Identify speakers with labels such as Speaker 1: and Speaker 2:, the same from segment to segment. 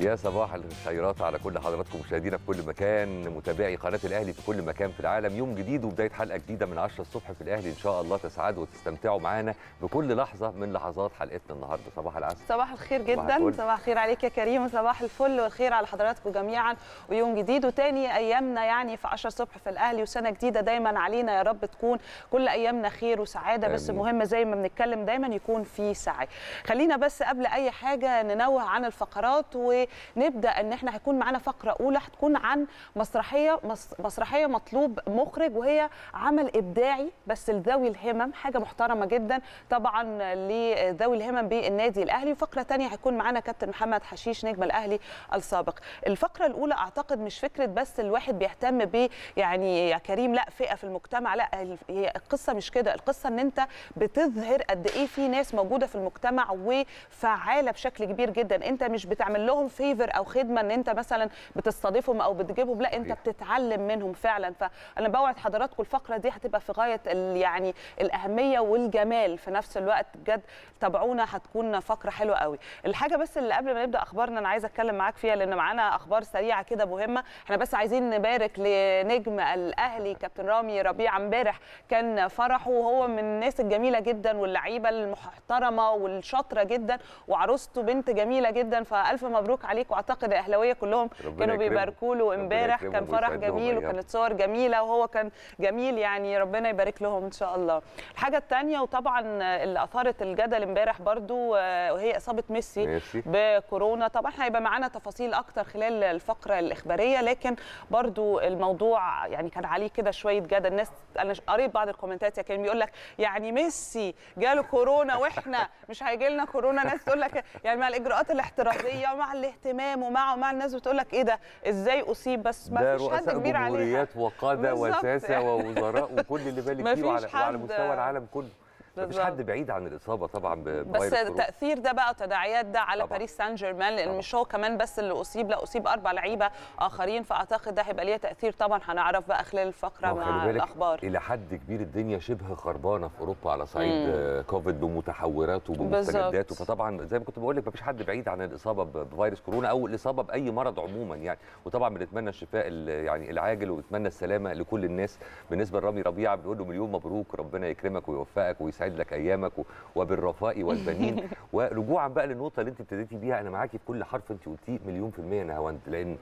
Speaker 1: يا صباح الخيرات على كل حضراتكم مشاهدينا في كل مكان متابعي قناه الاهلي في كل مكان في العالم يوم جديد وبدايه حلقه جديده من 10 الصبح في الاهلي ان شاء الله تسعدوا وتستمتعوا معانا بكل لحظه من لحظات حلقتنا النهارده صباح العسل
Speaker 2: صباح الخير جدا صباح, صباح الخير عليك يا كريم وصباح الفل والخير على حضراتكم جميعا ويوم جديد وتاني ايامنا يعني في 10 الصبح في الاهلي وسنه جديده دايما علينا يا رب تكون كل ايامنا خير وسعاده بس مهم زي ما بنتكلم دايما يكون في سعي خلينا بس قبل اي حاجه ننوه عن الفقرات و نبدا ان احنا هيكون معانا فقره اولى هتكون عن مسرحيه مسرحيه مطلوب مخرج وهي عمل ابداعي بس لذوي الهمم حاجه محترمه جدا طبعا لذوي الهمم بالنادي الاهلي وفقره ثانيه هيكون معانا كابتن محمد حشيش نجم الاهلي السابق الفقره الاولى اعتقد مش فكره بس الواحد بيهتم ب يعني يا كريم لا فئه في المجتمع لا هي القصه مش كده القصه ان انت بتظهر قد ايه في ناس موجوده في المجتمع وفعاله بشكل كبير جدا انت مش بتعمل لهم فيفر او خدمه ان انت مثلا بتستضيفهم او بتجيبهم لا انت بتتعلم منهم فعلا فانا بوعد حضراتكم الفقره دي هتبقى في غايه يعني الاهميه والجمال في نفس الوقت بجد تابعونا هتكون فقره حلوه قوي الحاجه بس اللي قبل ما نبدا اخبارنا انا عايزه اتكلم معاك فيها لان معانا اخبار سريعه كده مهمه احنا بس عايزين نبارك لنجم الاهلي كابتن رامي ربيع امبارح كان فرحه وهو من الناس الجميله جدا واللعيبه المحترمه والشاطره جدا وعروسته بنت جميله جدا فالف مبروك عليك واعتقد الاهلاويه كلهم كانوا بيباركوا له امبارح كان فرح جميل وكانت صور جميله وهو كان جميل يعني ربنا يبارك لهم ان شاء الله الحاجه الثانيه وطبعا اللي اثارت الجدل امبارح برده آه، وهي اصابه ميسي ميسي بكورونا طبعا احنا هيبقى معانا تفاصيل اكتر خلال الفقره الاخباريه لكن برده الموضوع يعني كان عليه كده شويه جدل الناس انا قريت بعض الكومنتات يا كريم بيقول لك يعني ميسي جاله كورونا واحنا مش هيجي لنا كورونا ناس تقول لك يعني مع الاجراءات الاحترازيه مع اللي اهتمامه ومع مع الناس بتقول لك ايه ده ازاي اصيب بس ما فيش حد كبير عليه ده رؤساء
Speaker 1: جمهوريات وقاده وساسه ووزراء وكل اللي بالك فيه على وعلى مستوى العالم كله مفيش حد بعيد عن الاصابه طبعا بس تاثير
Speaker 2: ده بقى وتداعيات ده على طبعًا. باريس سان جيرمان لان مش هو كمان بس اللي اصيب لا اصيب اربع لعيبه اخرين فاعتقد ده هيبقى ليه تاثير طبعا هنعرف بقى خلال الفقره مع الاخبار
Speaker 1: الى حد كبير الدنيا شبه خربانه في اوروبا على صعيد كوفيد بمتحوراته وبمستجداته فطبعا زي ما كنت بقول لك مفيش حد بعيد عن الاصابه بفيروس كورونا او الاصابه باي مرض عموما يعني وطبعا بنتمنى الشفاء يعني العاجل وبنتمنى السلامه لكل الناس بالنسبه لرامي ربيعه بنقول له مليون مبروك ربنا يكرمك ويوفقك ويسعدك ويسعد لك ايامك وبالرفاء والبنين ورجوعا بقى للنقطه اللي انت ابتديتي بيها انا معاكي في كل حرف انت قلتيه مليون في الميه نهاوند لان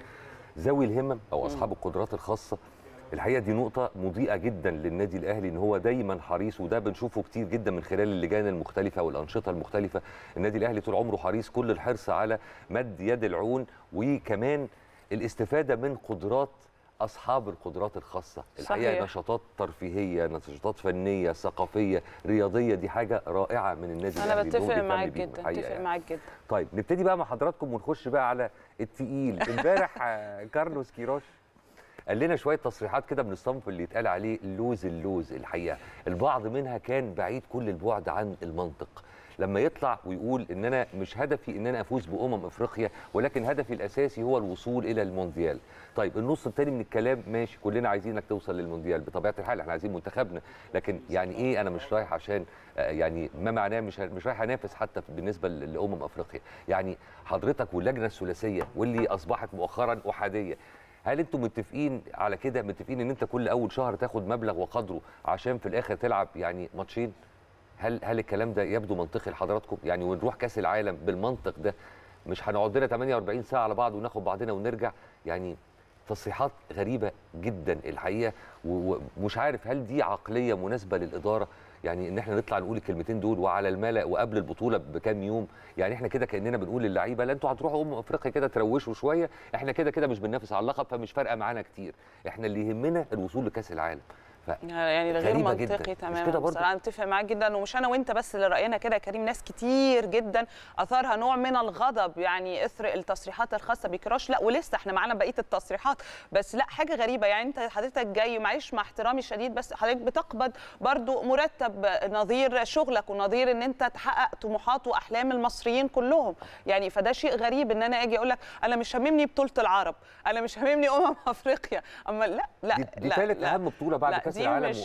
Speaker 1: ذوي الهمم او اصحاب القدرات الخاصه الحقيقه دي نقطه مضيئه جدا للنادي الاهلي ان هو دايما حريص وده بنشوفه كتير جدا من خلال اللجان المختلفه والانشطه المختلفه النادي الاهلي طول عمره حريص كل الحرص على مد يد العون وكمان الاستفاده من قدرات اصحاب القدرات الخاصه الحقيقه صحيح. نشاطات ترفيهيه نشاطات فنيه ثقافيه رياضيه دي حاجه رائعه من النادي الاهلي انا بتفق معاك جدا بتفق يعني. معاك جدا طيب نبتدي بقى مع حضراتكم ونخش بقى على التقيل امبارح آه، كارلوس كيروش قال لنا شويه تصريحات كده من الصنف اللي يتقال عليه لوز اللوز الحقيقه البعض منها كان بعيد كل البعد عن المنطق لما يطلع ويقول ان انا مش هدفي ان انا افوز بامم افريقيا ولكن هدفي الاساسي هو الوصول الى المونديال طيب النص الثاني من الكلام ماشي كلنا عايزينك توصل للمونديال بطبيعه الحال احنا عايزين منتخبنا لكن يعني ايه انا مش رايح عشان آه، يعني ما معناه مش مش رايح انافس حتى بالنسبه لامم افريقيا يعني حضرتك واللجنه الثلاثيه واللي اصبحت مؤخرا احاديه هل انتم متفقين على كده متفقين ان انت كل اول شهر تاخد مبلغ وقدره عشان في الاخر تلعب يعني ماتشين هل هل الكلام ده يبدو منطقي لحضراتكم يعني ونروح كاس العالم بالمنطق ده مش هنقعد لنا 48 ساعه على بعض وناخد بعضنا ونرجع يعني تصريحات غريبه جدا الحقيقه ومش عارف هل دي عقليه مناسبه للاداره يعني ان احنا نطلع نقول الكلمتين دول وعلى الملأ وقبل البطوله بكام يوم يعني احنا كده كاننا بنقول للعيبه لا انتوا هتروحوا ام افريقيا كده تروشوا شويه احنا كده كده مش بننافس على اللقب فمش فارقه معانا كتير احنا اللي يهمنا الوصول لكاس العالم ف...
Speaker 2: يعني ده غير منطقي تماما بصراحه انا متفق معاك جدا ومش انا وانت بس اللي راينا كده يا كريم ناس كتير جدا اثارها نوع من الغضب يعني اثر التصريحات الخاصه بكراش لا ولسه احنا معانا بقيه التصريحات بس لا حاجه غريبه يعني انت حضرتك جاي معلش مع احترامي الشديد بس حضرتك بتقبض برضه مرتب نظير شغلك ونظير ان انت تحقق طموحات واحلام المصريين كلهم يعني فده شيء غريب ان انا اجي اقول لك انا مش هاممني بطوله العرب انا مش هاممني امم افريقيا اما لا لا دي, دي لا, لا, اهم بطوله بعد كاس كاس العالم مش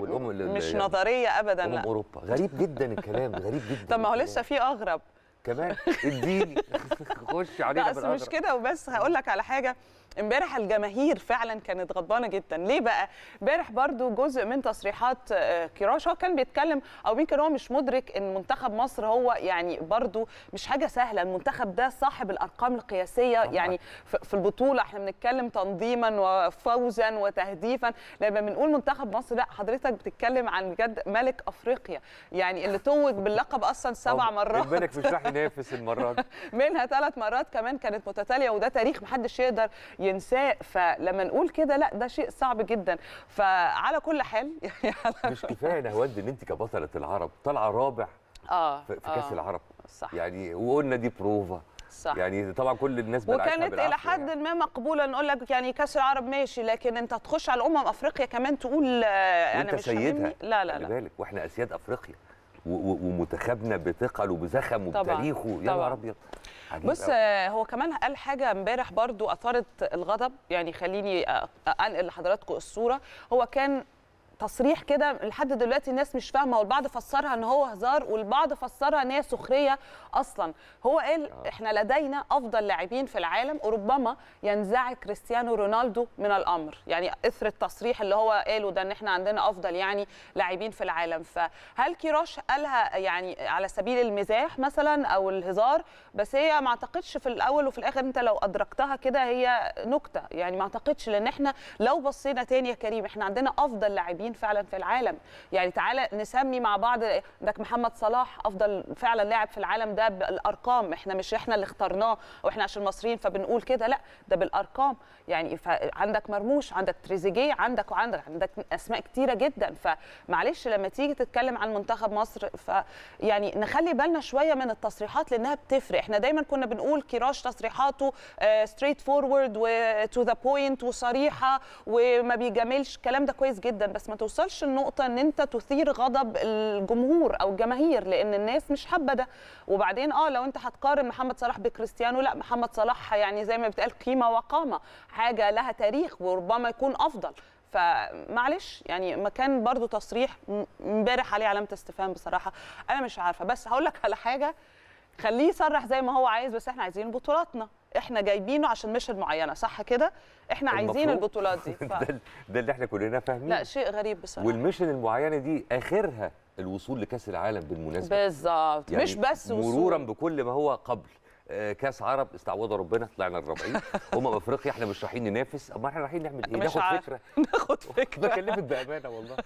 Speaker 2: والامم مش يعني نظريه ابدا لا
Speaker 1: اوروبا غريب جدا الكلام غريب جدا طب ما هو لسه
Speaker 2: في اغرب كمان اديني خش
Speaker 1: علينا بس مش كده
Speaker 2: وبس هقول لك على حاجه امبارح الجماهير فعلا كانت غضبانه جدا ليه بقى امبارح برضو جزء من تصريحات آه، كيروش هو كان بيتكلم او يمكن هو مش مدرك ان منتخب مصر هو يعني برضو مش حاجه سهله المنتخب ده صاحب الارقام القياسيه يعني في البطوله احنا بنتكلم تنظيما وفوزا وتهديفا لما بنقول منتخب مصر لا حضرتك بتتكلم عن بجد ملك افريقيا يعني اللي توج باللقب اصلا سبع مرات بالك في
Speaker 1: ينافس المرات
Speaker 2: منها ثلاث مرات كمان كانت متتاليه وده تاريخ محدش يقدر ينساه فلما نقول كده لا ده شيء صعب جدا فعلى كل حال يعني
Speaker 1: مش كفايه نهود ان انت كبطله العرب طالعه رابع
Speaker 2: آه في كاس آه العرب
Speaker 1: صح يعني وقلنا دي بروفا صح. يعني طبعا كل الناس وكانت الى حد
Speaker 2: يعني. ما مقبوله نقول لك يعني كاس العرب ماشي لكن انت تخش على امم افريقيا كمان تقول آه، يعني انا مش سيدها لا لا لا
Speaker 1: بالك واحنا اسياد افريقيا ومنتخبنا بثقل وبزخم وبتاريخه يا نهار ابيض حبيب بص
Speaker 2: هو كمان قال حاجه امبارح برضو اثارت الغضب يعني خليني انقل لحضراتكم الصوره هو كان تصريح كده لحد دلوقتي الناس مش فاهمه والبعض فسرها ان هو هزار والبعض فسرها ان هي سخريه اصلا هو قال آه. احنا لدينا افضل لاعبين في العالم وربما ينزع كريستيانو رونالدو من الامر يعني اثر التصريح اللي هو قاله ده ان احنا عندنا افضل يعني لاعبين في العالم فهل كيروش قالها يعني على سبيل المزاح مثلا او الهزار بس هي ما اعتقدش في الاول وفي الاخر انت لو ادركتها كده هي نكته يعني ما اعتقدش لان احنا لو بصينا تاني يا كريم احنا عندنا افضل لاعبين فعلا في العالم يعني تعالى نسمي مع بعض عندك محمد صلاح افضل فعلا لاعب في العالم ده بالارقام احنا مش احنا اللي اخترناه واحنا عشان المصريين فبنقول كده لا ده بالارقام يعني عندك مرموش عندك تريزيجيه عندك وعندك عندك اسماء كتيره جدا فمعلش لما تيجي تتكلم عن منتخب مصر فيعني نخلي بالنا شويه من التصريحات لانها بتفرق احنا دايما كنا بنقول كيراش تصريحاته ستريت فورورد وتو ذا بوينت وصريحه وما بيجاملش الكلام ده كويس جدا بس ما ما توصلش النقطة ان انت تثير غضب الجمهور او الجماهير لان الناس مش حابة ده وبعدين اه لو انت هتقارن محمد صلاح بكريستيانو لا محمد صلاح يعني زي ما بتقال قيمة وقامة حاجة لها تاريخ وربما يكون افضل فمعلش يعني مكان برضو تصريح امبارح عليه علامه استفهام بصراحه انا مش عارفه بس هقول لك على حاجه خليه يصرح زي ما هو عايز بس احنا عايزين بطولاتنا احنا جايبينه عشان ميشن معينه صح كده احنا عايزين البطولات دي ف...
Speaker 1: ده اللي احنا كلنا فاهمين لا
Speaker 2: شيء غريب بصراحه
Speaker 1: والميشن المعينه دي اخرها الوصول لكاس العالم بالمناسبه
Speaker 2: بالظبط يعني مش بس مرورا وصول.
Speaker 1: بكل ما هو قبل آه، كاس عرب استعوضها ربنا طلعنا الرابعين امم افريقيا احنا مش رايحين ننافس اما احنا رايحين نعمل ايه ناخد فكره ناخد فكره بكلمك بامانه والله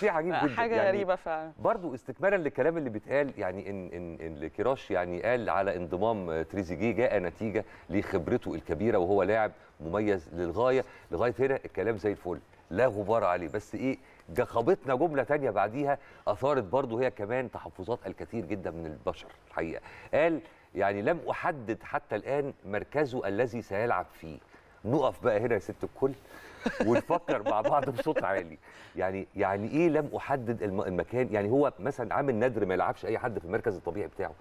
Speaker 1: شيء عجيب جدا حاجه يعني غريبه فعلا برضو استكمالا للكلام اللي بيتقال يعني ان ان ان كراش يعني قال على انضمام تريزيجيه جاء نتيجه لخبرته الكبيره وهو لاعب مميز للغايه لغايه هنا الكلام زي الفل لا غبار عليه بس ايه ده خبطنا جمله تانية بعديها اثارت برضو هي كمان تحفظات الكثير جدا من البشر الحقيقه قال يعني لم احدد حتى الان مركزه الذي سيلعب فيه نقف بقى هنا يا ست الكل ونفكر مع بعض بصوت عالي يعني يعني ايه لم احدد المكان يعني هو مثلا عامل نادر ما يلعبش اي حد في المركز الطبيعي بتاعه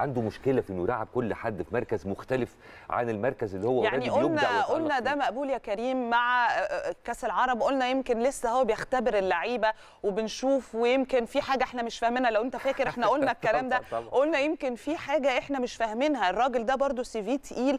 Speaker 1: عنده مشكله في انه يلعب كل حد في مركز مختلف عن المركز اللي هو يعني قلنا قلنا
Speaker 2: ده مقبول يا كريم مع آه، كاس العرب قلنا يمكن لسه هو بيختبر اللعيبه وبنشوف ويمكن في حاجه احنا مش فاهمينها لو انت فاكر احنا قلنا الكلام ده قلنا يمكن في حاجه احنا مش فاهمينها الراجل ده برده سي في تقيل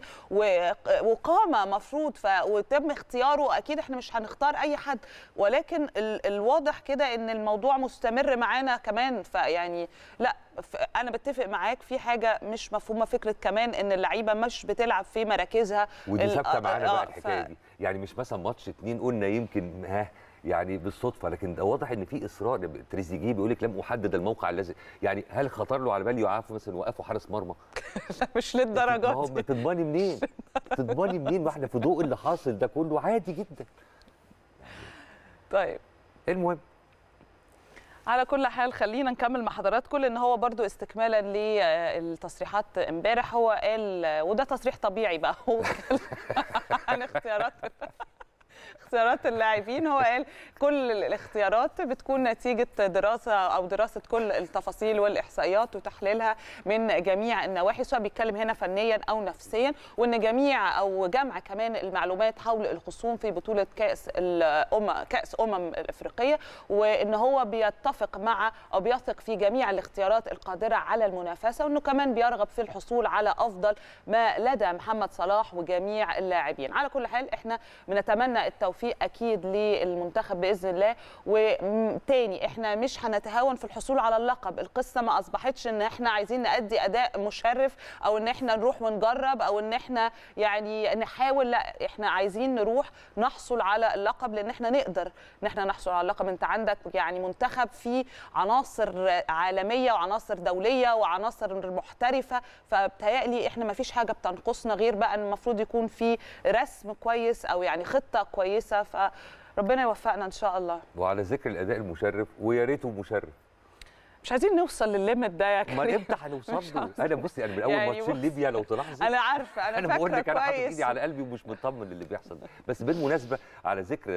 Speaker 2: وقامه مفروض ف... وتم اختياره اكيد احنا مش هنختار اي حد ولكن ال... الواضح كده ان الموضوع مستمر معانا كمان فيعني لا ف... انا بتفق معاك في حاجه حاجه مش مفهومه فكره كمان ان اللعيبه مش بتلعب في مراكزها ودي ثابته آه، معانا آه، بقى آه، الحكايه ف... دي
Speaker 1: يعني مش مثلا ماتش اتنين قلنا يمكن ها يعني بالصدفه لكن ده واضح ان في اصرار تريزيجيه بيقول لك لم احدد الموقع الذي يعني هل خطر له على بال يعرف مثلا وقفوا حارس مرمى لا مش للدرجه ما هو تضمني منين تضمني منين ما احنا في ضوء اللي حاصل ده كله عادي جدا طيب المهم
Speaker 2: على كل حال خلينا نكمل مع حضراتكم ان هو برضو استكمالا للتصريحات امبارح هو قال وده تصريح طبيعي بقى هو عن اختيارات اختيارات اللاعبين هو قال كل الاختيارات بتكون نتيجه دراسه او دراسه كل التفاصيل والاحصائيات وتحليلها من جميع النواحي سواء بيتكلم هنا فنيا او نفسيا وان جميع او جمع كمان المعلومات حول الخصوم في بطوله كاس الامم كاس امم الافريقيه وان هو بيتفق مع او بيثق في جميع الاختيارات القادره على المنافسه وانه كمان بيرغب في الحصول على افضل ما لدى محمد صلاح وجميع اللاعبين على كل حال احنا بنتمنى التوفيق التوفيق اكيد للمنتخب باذن الله وتاني احنا مش هنتهاون في الحصول على اللقب القصه ما اصبحتش ان احنا عايزين نادي اداء مشرف او ان احنا نروح ونجرب او ان احنا يعني نحاول لا احنا عايزين نروح نحصل على اللقب لان احنا نقدر ان احنا نحصل على اللقب انت عندك يعني منتخب فيه عناصر عالميه وعناصر دوليه وعناصر محترفه فبتهيألي احنا ما فيش حاجه بتنقصنا غير بقى المفروض يكون في رسم كويس او يعني خطه كويسه لسه فربنا يوفقنا ان شاء الله
Speaker 1: وعلى ذكر الاداء المشرف ويا ريته مشرف
Speaker 2: مش عايزين نوصل للليمت ده يا كريم امال امتى هنوصل له؟
Speaker 1: انا بصي انا من اول يعني ماتشين ليبيا لو تلاحظي انا عارفه انا, أنا فاكره بقول لك انا حاطط ايدي على قلبي ومش مطمن للي بيحصل بس بالمناسبه على ذكر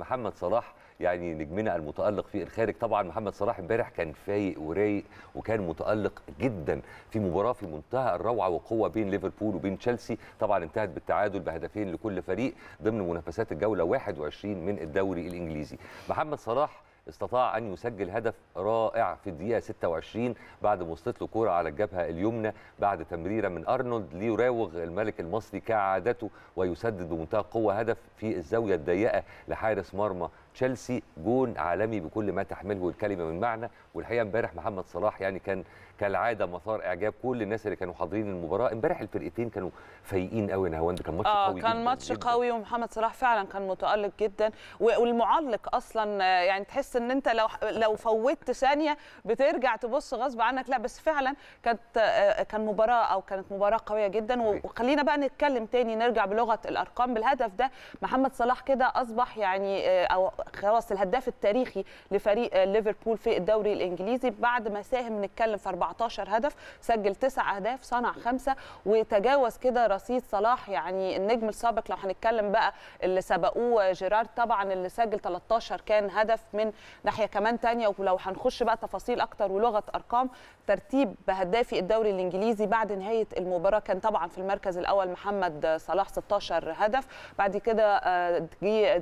Speaker 1: محمد صلاح يعني نجمنا المتالق في الخارج طبعا محمد صلاح امبارح كان فايق ورايق وكان متالق جدا في مباراه في منتهى الروعه والقوه بين ليفربول وبين تشيلسي طبعا انتهت بالتعادل بهدفين لكل فريق ضمن منافسات الجوله 21 من الدوري الانجليزي محمد صلاح استطاع أن يسجل هدف رائع في الدقيقة 26 بعد ما وصلت له كورة على الجبهة اليمنى بعد تمريرة من أرنولد ليراوغ الملك المصري كعادته ويسدد بمنتهى القوة هدف في الزاوية الضيقة لحارس مرمى تشيلسي جون عالمي بكل ما تحمله الكلمه من معنى والحقيقه امبارح محمد صلاح يعني كان كالعاده مسار اعجاب كل الناس اللي كانوا حاضرين المباراه امبارح الفرقتين كانوا فايقين قوي يا نهاوند كان ماتش آه قوي كان ماتش
Speaker 2: قوي ومحمد صلاح فعلا كان متالق جدا والمعلق اصلا آه، يعني تحس ان انت لو لو فوتت ثانيه بترجع تبص غصب عنك لا بس فعلا كانت آه، آه، كان مباراه او كانت مباراه قويه جدا وخلينا بقى نتكلم تاني نرجع بلغه الارقام بالهدف ده محمد صلاح كده اصبح يعني او خلاص الهداف التاريخي لفريق ليفربول في الدوري الانجليزي بعد ما ساهم نتكلم في 14 14 هدف سجل 9 اهداف صنع 5 وتجاوز كده رصيد صلاح يعني النجم السابق لو هنتكلم بقى اللي سبقوه جيرارد طبعا اللي سجل 13 كان هدف من ناحيه كمان ثانيه ولو هنخش بقى تفاصيل اكتر ولغه ارقام ترتيب هدافي الدوري الانجليزي بعد نهايه المباراه كان طبعا في المركز الاول محمد صلاح 16 هدف بعد كده آه،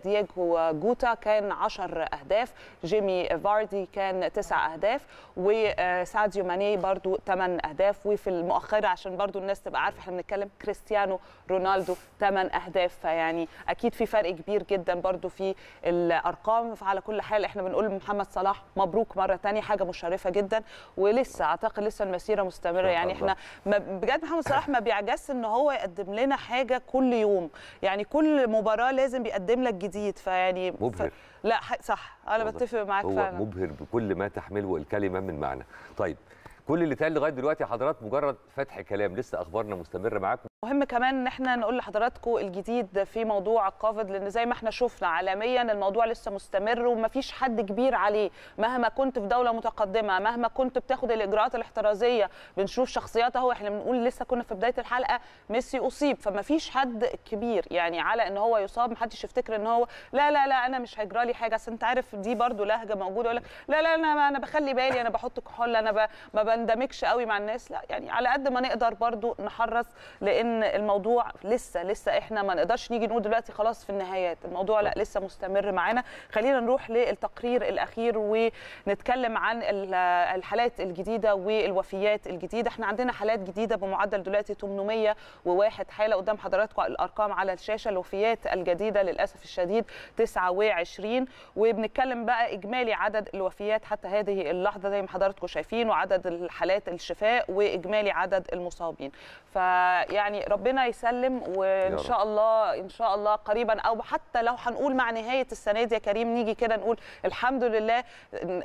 Speaker 2: دييجو جوتا كان 10 اهداف جيمي فاردي كان 9 اهداف وساديو ماني برضو 8 اهداف وفي المؤخره عشان برده الناس تبقى عارفه احنا بنتكلم كريستيانو رونالدو 8 اهداف فيعني اكيد في فرق كبير جدا برده في الارقام فعلى كل حال احنا بنقول محمد صلاح مبروك مره ثانيه حاجه مشرفه جدا ولسه اعتقد لسه المسيره مستمره يعني احنا بجد محمد صلاح ما بيعجزش ان هو يقدم لنا حاجه كل يوم يعني كل مباراه لازم بيقدم لك جديد فيعني مبهر ف... لا صح انا بتفق معاك هو فعلا
Speaker 1: مبهر بكل ما تحمله الكلمه من معنى طيب كل اللي اتقال لغايه دلوقتي حضرات مجرد فتح كلام لسه اخبارنا مستمره معاكم
Speaker 2: مهم كمان ان احنا نقول لحضراتكم الجديد في موضوع الكوفيد لان زي ما احنا شفنا عالميا الموضوع لسه مستمر ومفيش حد كبير عليه مهما كنت في دوله متقدمه مهما كنت بتاخد الاجراءات الاحترازيه بنشوف شخصيات اهو احنا بنقول لسه كنا في بدايه الحلقه ميسي اصيب فمفيش حد كبير يعني على ان هو يصاب محدش يفتكر ان هو لا لا لا انا مش هيجرى لي حاجه اصل انت عارف دي برده لهجه موجوده يقول لك لا لا انا انا بخلي بالي انا بحط كحول انا ب... ما بندمجش قوي مع الناس لا يعني على قد ما نقدر برده نحرص لان ان الموضوع لسه لسه احنا ما نقدرش نيجي نقول دلوقتي خلاص في النهايات الموضوع لا لسه مستمر معانا خلينا نروح للتقرير الاخير ونتكلم عن الحالات الجديده والوفيات الجديده احنا عندنا حالات جديده بمعدل دلوقتي 801 حاله قدام حضراتكم الارقام على الشاشه الوفيات الجديده للاسف الشديد 29 وبنتكلم بقى اجمالي عدد الوفيات حتى هذه اللحظه زي ما حضراتكم شايفين وعدد الحالات الشفاء واجمالي عدد المصابين فيعني ربنا يسلم وان شاء الله ان شاء الله قريبا او حتى لو هنقول مع نهايه السنه دي يا كريم نيجي كده نقول الحمد لله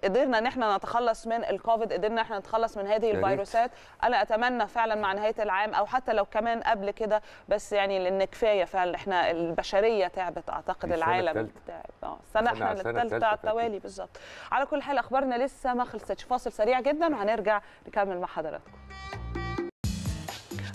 Speaker 2: قدرنا ان احنا نتخلص من الكوفيد قدرنا احنا نتخلص من هذه الفيروسات انا اتمنى فعلا مع نهايه العام او حتى لو كمان قبل كده بس يعني لان كفايه فعلا احنا البشريه تعبت اعتقد العالم تعب اه السنه احنا الثالثه على التوالي بالظبط على كل حال اخبارنا لسه ما خلصتش فاصل سريع جدا وهنرجع نكمل مع حضراتكم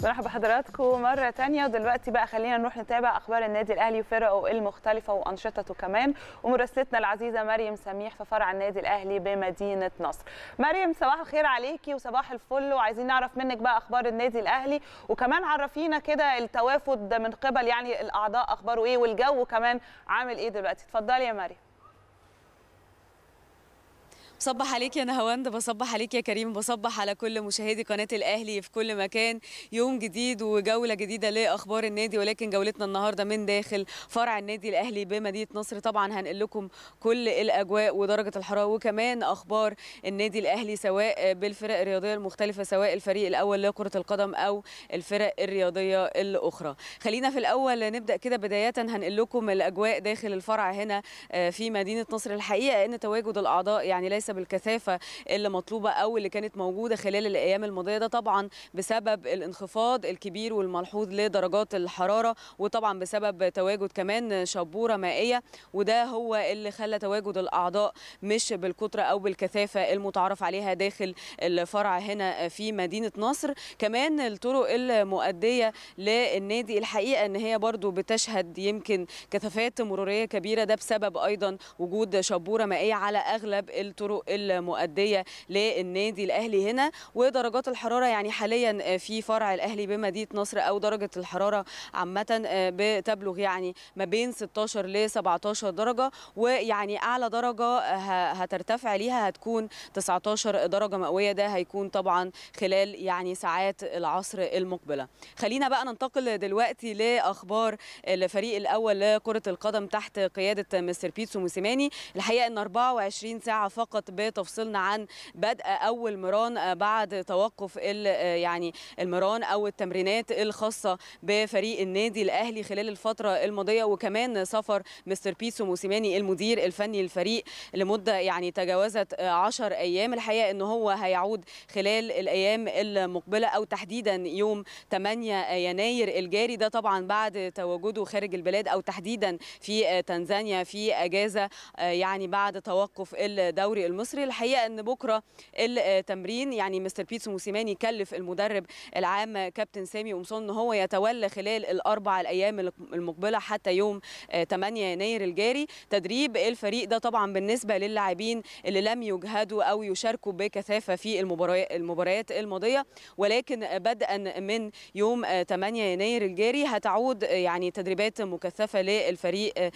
Speaker 2: مرحبا بحضراتكم مرة تانية ودلوقتي بقى خلينا نروح نتابع أخبار النادي الأهلي وفرقه المختلفة وأنشطته كمان ومراسلتنا العزيزة مريم سميح في فرع النادي الأهلي بمدينة نصر. مريم صباح الخير عليكي وصباح الفل وعايزين نعرف منك بقى أخبار النادي الأهلي وكمان عرفينا كده التوافد من قبل يعني الأعضاء أخباره إيه والجو كمان عامل إيه دلوقتي اتفضلي يا مريم.
Speaker 3: بصبح عليك يا نهاوند بصبح عليك يا كريم بصبح على كل مشاهدي قناه الاهلي في كل مكان يوم جديد وجوله جديده لاخبار النادي ولكن جولتنا النهارده من داخل فرع النادي الاهلي بمدينه نصر طبعا هنقل لكم كل الاجواء ودرجه الحراره وكمان اخبار النادي الاهلي سواء بالفرق الرياضيه المختلفه سواء الفريق الاول لكره القدم او الفرق الرياضيه الاخرى خلينا في الاول نبدا كده بدايه هنقل لكم الاجواء داخل الفرع هنا آه، في مدينه نصر الحقيقه ان تواجد الاعضاء يعني ليس حسب الكثافه اللي مطلوبه او اللي كانت موجوده خلال الايام الماضيه ده طبعا بسبب الانخفاض الكبير والملحوظ لدرجات الحراره وطبعا بسبب تواجد كمان شبوره مائيه وده هو اللي خلى تواجد الاعضاء مش بالكتره او بالكثافه المتعارف عليها داخل الفرع هنا في مدينه نصر كمان الطرق المؤديه للنادي الحقيقه ان هي برضو بتشهد يمكن كثافات مروريه كبيره ده بسبب ايضا وجود شبوره مائيه على اغلب الطرق المؤديه للنادي الاهلي هنا ودرجات الحراره يعني حاليا آه، في فرع الاهلي بمدينه نصر او درجه الحراره عامه آه، بتبلغ يعني ما بين 16 ل 17 درجه ويعني اعلى درجه آه، هترتفع ليها هتكون 19 درجه مئويه ده هيكون طبعا خلال يعني ساعات العصر المقبله خلينا بقى ننتقل دلوقتي لاخبار الفريق الاول لكره القدم تحت قياده مستر بيتسو موسيماني الحقيقه ان 24 ساعه فقط ارتبط بتفصيلنا عن بدء اول مران آه، بعد توقف آه، يعني المران او التمرينات الخاصه بفريق النادي الاهلي خلال الفتره الماضيه وكمان سفر مستر بيسو موسيماني المدير الفني للفريق لمده يعني تجاوزت 10 آه، ايام الحقيقه ان هو هيعود خلال الايام المقبله او تحديدا يوم 8 يناير الجاري ده طبعا بعد تواجده خارج البلاد او تحديدا في تنزانيا في اجازه يعني بعد توقف الدوري المصري الحقيقه ان بكره التمرين يعني مستر بيتسو موسيماني كلف المدرب العام كابتن سامي قمصان ان هو يتولى خلال الاربع الايام المقبله حتى يوم 8 آه، يناير الجاري تدريب الفريق ده طبعا بالنسبه للاعبين اللي لم يجهدوا او يشاركوا بكثافه في المباريات الماضيه ولكن بدءا من يوم 8 آه، يناير الجاري هتعود آه، يعني تدريبات مكثفه للفريق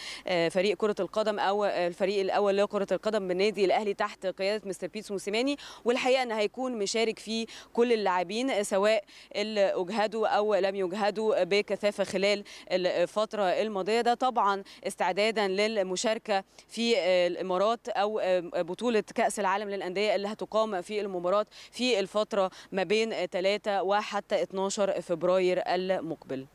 Speaker 3: فريق كره القدم او الفريق الاول لكره القدم بالنادي الاهلي تحت تحت قياده مستر بيتسو موسيماني والحقيقه ان هيكون مشارك فيه كل اللاعبين سواء اللي اجهدوا او لم يجهدوا بكثافه خلال الفتره الماضيه ده طبعا استعدادا للمشاركه في الامارات او بطوله كاس العالم للانديه اللي هتقام في الامارات في الفتره ما بين 3 وحتى 12 فبراير المقبل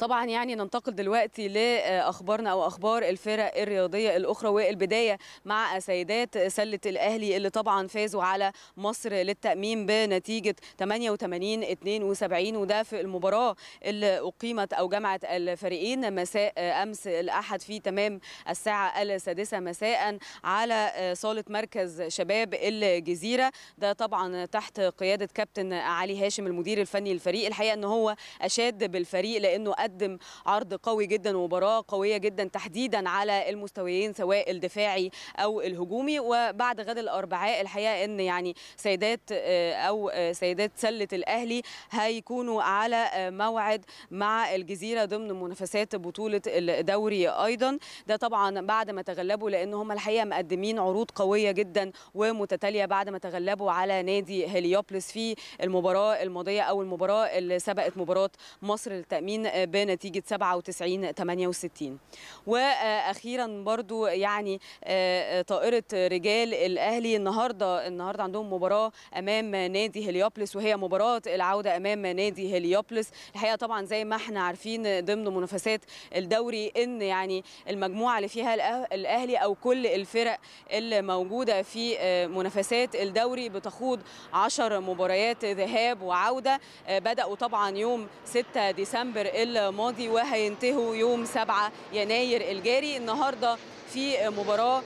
Speaker 3: طبعا يعني ننتقل دلوقتي لاخبارنا او اخبار الفرق الرياضيه الاخرى والبدايه مع سيدات سله الاهلي اللي طبعا فازوا على مصر للتاميم بنتيجه 88 72 وده في المباراه اللي اقيمت او جمعت الفريقين مساء امس الاحد في تمام الساعه السادسه مساء على صاله مركز شباب الجزيره ده طبعا تحت قياده كابتن علي هاشم المدير الفني للفريق الحقيقه ان هو اشاد بالفريق لانه قدم عرض قوي جدا ومباراه قويه جدا تحديدا على المستويين سواء الدفاعي او الهجومي وبعد غد الاربعاء الحقيقه ان يعني سيدات آه، او آه، سيدات سله الاهلي هيكونوا على آه، موعد مع الجزيره ضمن منافسات بطوله الدوري ايضا ده طبعا بعد ما تغلبوا لان هم الحقيقه مقدمين عروض قويه جدا ومتتاليه بعد ما تغلبوا على نادي هليوبلس في المباراه الماضيه او المباراه اللي سبقت مباراه مصر للتامين بال بنتيجه 97 68 واخيرا برضو يعني آه، آه، طائره رجال الاهلي النهارده النهارده عندهم مباراه امام نادي هليوبلس وهي مباراه العوده امام نادي هليوبلس الحقيقه طبعا زي ما احنا عارفين ضمن منافسات الدوري ان يعني المجموعه اللي فيها الاهلي او كل الفرق الموجوده في آه، منافسات الدوري بتخوض 10 مباريات ذهاب وعوده بداوا طبعا يوم 6 ديسمبر الماضي وهينتهوا يوم 7 يناير الجاري النهارده في مباراه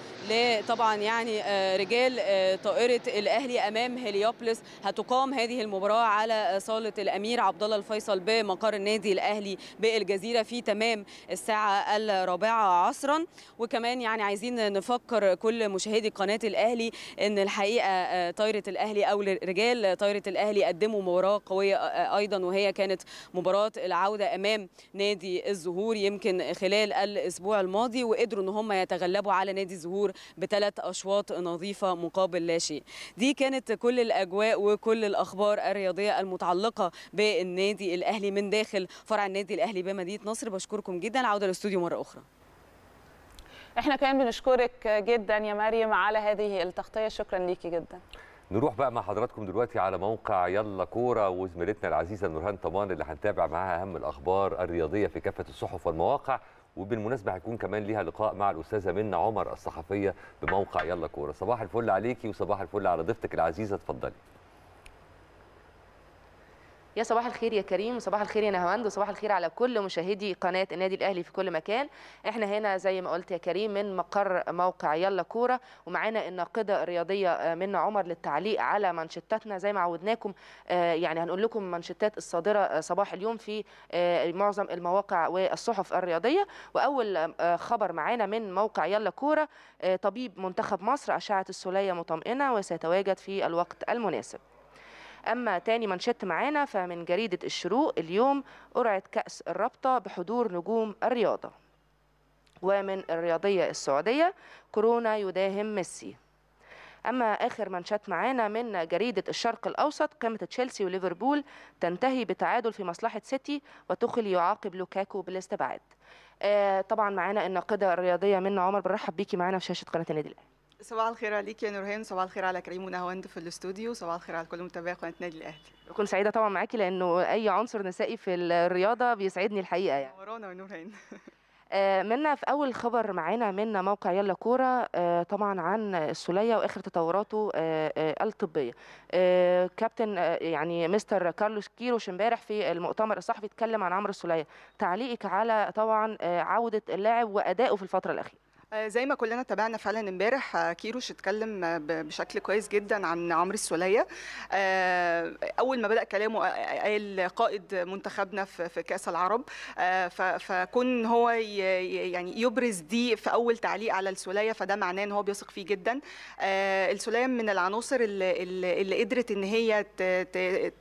Speaker 3: طبعا يعني آه، رجال آه، طائره الاهلي امام هليوبلس هتقام هذه المباراه على صاله الامير عبد الله الفيصل بمقر النادي الاهلي بالجزيره في تمام الساعه الرابعه عصرا وكمان يعني عايزين نفكر كل مشاهدي قناه الاهلي ان الحقيقه آه، طائره الاهلي او رجال طائره الاهلي قدموا مباراه قويه ايضا وهي كانت مباراه العوده امام نادي الزهور يمكن خلال الاسبوع الماضي وقدروا ان هم يتم تغلبوا على نادي زهور بثلاث اشواط نظيفه مقابل لا شيء دي كانت كل الاجواء وكل الاخبار الرياضيه المتعلقه بالنادي الاهلي من داخل فرع النادي الاهلي بمدينه نصر بشكركم جدا عوده للاستوديو مره اخرى احنا كمان بنشكرك جدا يا مريم على هذه التغطيه شكرا ليكي جدا
Speaker 1: نروح بقى مع حضراتكم دلوقتي على موقع يلا كوره وزميلتنا العزيزه نورهان طمان اللي هنتابع معاها اهم الاخبار الرياضيه في كافه الصحف والمواقع وبالمناسبه هيكون كمان ليها لقاء مع الاستاذه منى عمر الصحفيه بموقع يلا كوره صباح الفل عليكي وصباح الفل على ضيفتك العزيزه اتفضلي
Speaker 4: يا صباح الخير يا كريم وصباح الخير يا نهاوند وصباح الخير على كل مشاهدي قناه النادي الاهلي في كل مكان احنا هنا زي ما قلت يا كريم من مقر موقع يلا كوره ومعانا الناقده الرياضيه آه، من عمر للتعليق على منشطاتنا زي ما عودناكم آه، يعني هنقول لكم منشطات الصادره آه، صباح اليوم في معظم المواقع والصحف الرياضيه واول خبر معانا من موقع يلا كوره طبيب منتخب مصر اشعه السوليه مطمئنه وسيتواجد في الوقت المناسب اما تاني منشط معانا فمن جريده الشروق اليوم قرعه كاس الرابطه بحضور نجوم الرياضه ومن الرياضيه السعوديه كورونا يداهم ميسي اما اخر منشط معانا من جريده الشرق الاوسط قمه تشيلسي وليفربول تنتهي بتعادل في مصلحه سيتي وتخل يعاقب لوكاكو بالاستبعاد آه طبعا معانا الناقده الرياضيه من عمر بنرحب بيكي معانا في شاشه قناه النادي الاهلي
Speaker 5: صباح الخير عليك يا نورهان صباح الخير على كريم ونهاوند في الاستوديو صباح الخير على كل متابعي قناه النادي الاهلي
Speaker 4: بكون سعيده طبعا معاكي لانه اي عنصر نسائي في الرياضه بيسعدني الحقيقه يعني
Speaker 5: ورانا يا نورهان
Speaker 4: آه، منا في اول خبر معانا من موقع يلا كوره آه، طبعا عن السوليه واخر تطوراته آه، الطبيه كابتن يعني مستر كارلوس كيروش امبارح في المؤتمر الصحفي اتكلم عن عمرو السوليه
Speaker 5: تعليقك على طبعا عوده اللاعب وادائه في الفتره الاخيره آه، زي ما كلنا تابعنا فعلا امبارح آه، كيروش اتكلم آه، بشكل كويس جدا عن عمرو السوليه اول ما بدا كلامه قال قائد منتخبنا في كاس العرب فكون هو يعني يبرز دي في اول تعليق على السوليه فده معناه ان هو بيثق فيه جدا السوليه من العناصر اللي, اللي قدرت ان هي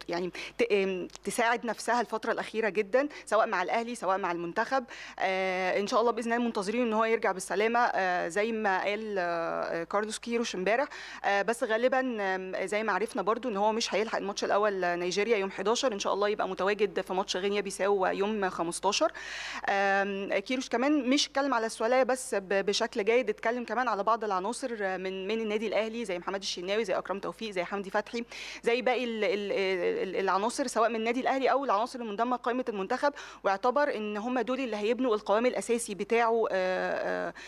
Speaker 5: يعني تساعد نفسها الفتره الاخيره جدا سواء مع الاهلي سواء مع المنتخب ان شاء الله باذن الله منتظرين ان هو يرجع بالسلامه آه، زي ما قال آه، آه، كارلوس كيروش امبارح بس غالبا زي ما عرفنا برضو ان هو مش هيلحق الماتش الاول نيجيريا يوم 11 ان شاء الله يبقى متواجد في ماتش غينيا بيساو يوم 15 كيروش كمان مش اتكلم على السوالية بس بشكل جيد اتكلم كمان على بعض العناصر من من النادي الاهلي زي محمد الشناوي زي اكرم توفيق زي حمدي فتحي زي باقي العناصر سواء من النادي الاهلي او العناصر المنضمه لقائمه المنتخب واعتبر ان هم دول اللي هيبنوا القوام الاساسي بتاعه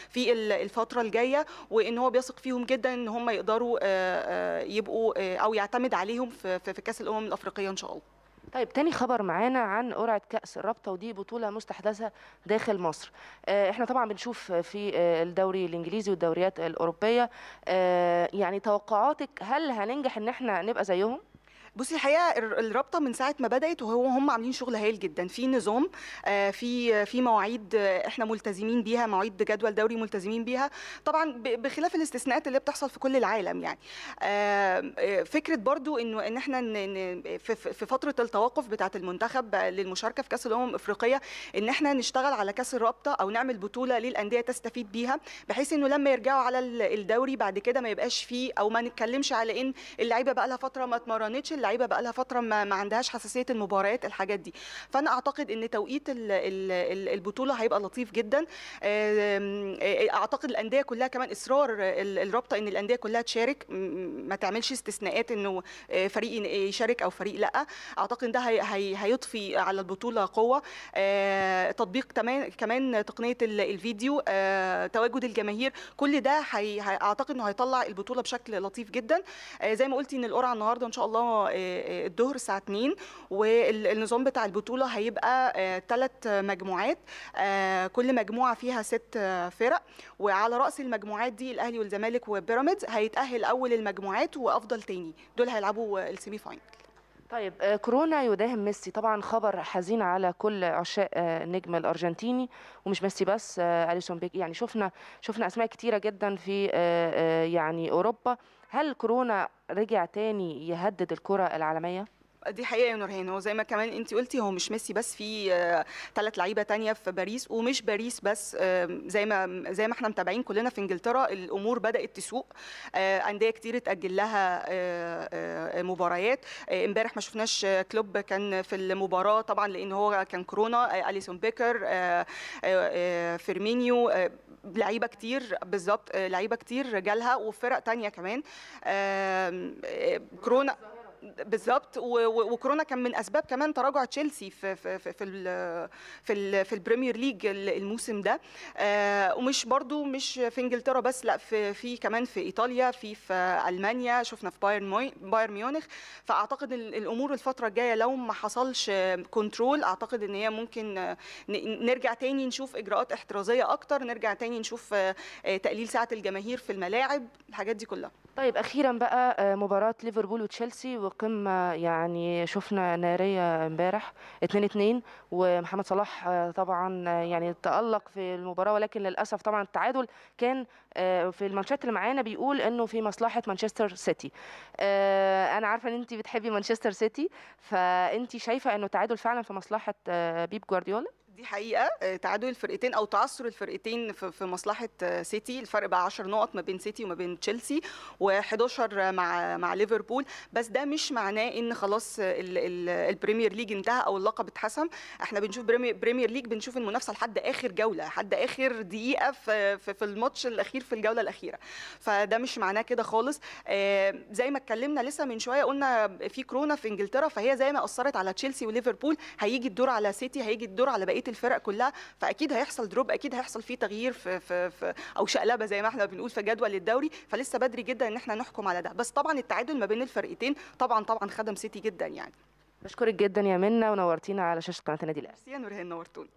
Speaker 5: في الفتره الجايه وان هو بيثق فيهم جدا ان هم يقدروا آه، آه، يبقوا آه، او يعتمد عليهم في كاس الامم الافريقيه ان شاء الله
Speaker 4: طيب تاني خبر معانا عن قرعه كاس الرابطه ودي بطوله مستحدثه داخل مصر احنا طبعا بنشوف في الدوري الانجليزي والدوريات الاوروبيه يعني توقعاتك هل هننجح ان احنا نبقى
Speaker 5: زيهم بصي الحقيقه الرابطه من ساعه ما بدات وهو هم عاملين شغل هايل جدا في نظام آه، في في مواعيد احنا ملتزمين بيها مواعيد جدول دوري ملتزمين بيها طبعا بخلاف الاستثناءات اللي بتحصل في كل العالم يعني آه، آه، فكره برضو انه ان احنا في فتره التوقف بتاعه المنتخب للمشاركه في كاس الامم الافريقيه ان احنا نشتغل على كاس الرابطه او نعمل بطوله للانديه تستفيد بيها بحيث انه لما يرجعوا على الدوري بعد كده ما يبقاش فيه او ما نتكلمش على ان اللعيبه بقى لها فتره ما اتمرنتش اللعيبه بقى لها فتره ما, ما عندهاش حساسيه المباريات الحاجات دي فانا اعتقد ان توقيت البطوله هيبقى لطيف جدا آه، اعتقد الانديه كلها كمان اصرار الرابطه ان الانديه كلها تشارك ما تعملش استثناءات انه آه، فريق يشارك او فريق لا اعتقد ده هيضفي على البطوله قوه آه، تطبيق كمان تقنيه الفيديو تواجد الجماهير كل ده اعتقد انه هيطلع البطوله بشكل لطيف جدا زي ما قلتي ان القرعه النهارده ان شاء الله الظهر الساعه 2 والنظام بتاع البطوله هيبقى ثلاث آه، مجموعات آه، كل مجموعه فيها ست آه، فرق وعلى راس المجموعات دي الاهلي والزمالك وبيراميدز هيتاهل اول المجموعات وافضل تاني دول هيلعبوا السيمي فاينل
Speaker 4: طيب كورونا يداهم ميسي طبعا خبر حزين على كل عشاق النجم الارجنتيني ومش ميسي بس اليسون بيك يعني شفنا شفنا اسماء كتيره جدا في يعني اوروبا هل كورونا رجع تاني يهدد الكرة العالمية؟
Speaker 5: دي حقيقه يا نورهان هو زي ما كمان انت قلتي هو مش ميسي بس في ثلاث آه، لعيبه تانية في باريس ومش باريس بس آه، زي ما زي ما احنا متابعين كلنا في انجلترا الامور بدات تسوق آه، انديه كتير اتاجل لها مباريات امبارح ما شفناش كلوب كان في المباراه طبعا لان هو كان كورونا اليسون بيكر فيرمينيو لعيبه كتير بالظبط لعيبه كتير جالها وفرق تانية كمان كورونا بالظبط وكورونا كان من اسباب كمان تراجع تشيلسي في في في في في البريمير ليج الموسم ده آه، ومش برضو مش في انجلترا بس لا في في كمان في ايطاليا في في المانيا شفنا في بايرن بايرن ميونخ فاعتقد الامور الفتره الجايه لو ما حصلش كنترول اعتقد ان هي ممكن نرجع تاني نشوف اجراءات احترازيه اكتر نرجع تاني نشوف آه، تقليل سعه الجماهير في الملاعب الحاجات دي كلها
Speaker 4: طيب اخيرا بقى آه، مباراه ليفربول وتشيلسي القمة يعني شفنا نارية امبارح 2 2 ومحمد صلاح آه، طبعا آه، يعني تألق في المباراة ولكن للأسف طبعا التعادل كان آه، في الماتشات اللي معانا بيقول انه في مصلحة مانشستر سيتي. انا عارفة ان انت بتحبي مانشستر سيتي فانت شايفة انه التعادل فعلا في مصلحة بيب
Speaker 5: جوارديولا؟ دي حقيقه آه، تعادل الفرقتين او تعثر الفرقتين في مصلحه آه، سيتي الفرق بقى 10 نقط ما بين سيتي وما بين تشيلسي و11 مع مع ليفربول بس ده مش معناه ان خلاص البريمير ليج انتهى او اللقب اتحسم احنا بنشوف بريمير ليج بنشوف المنافسه لحد اخر جوله لحد اخر دقيقه في في الماتش الاخير في الجوله الاخيره فده مش معناه كده خالص آه، زي ما اتكلمنا لسه من شويه قلنا في كورونا في انجلترا فهي زي ما اثرت على تشيلسي وليفربول هيجي الدور على سيتي هيجي الدور على بقيه الفرق كلها فاكيد هيحصل دروب اكيد هيحصل فيه تغيير في, في, في او شقلبه زي ما احنا بنقول في جدول الدوري فلسه بدري جدا ان احنا نحكم على ده بس طبعا التعادل ما بين الفرقتين طبعا طبعا خدم سيتي جدا يعني
Speaker 4: بشكرك جدا يا منى ونورتينا على شاشه قناه النادي الاهلي
Speaker 5: ميرسي يا نورتونا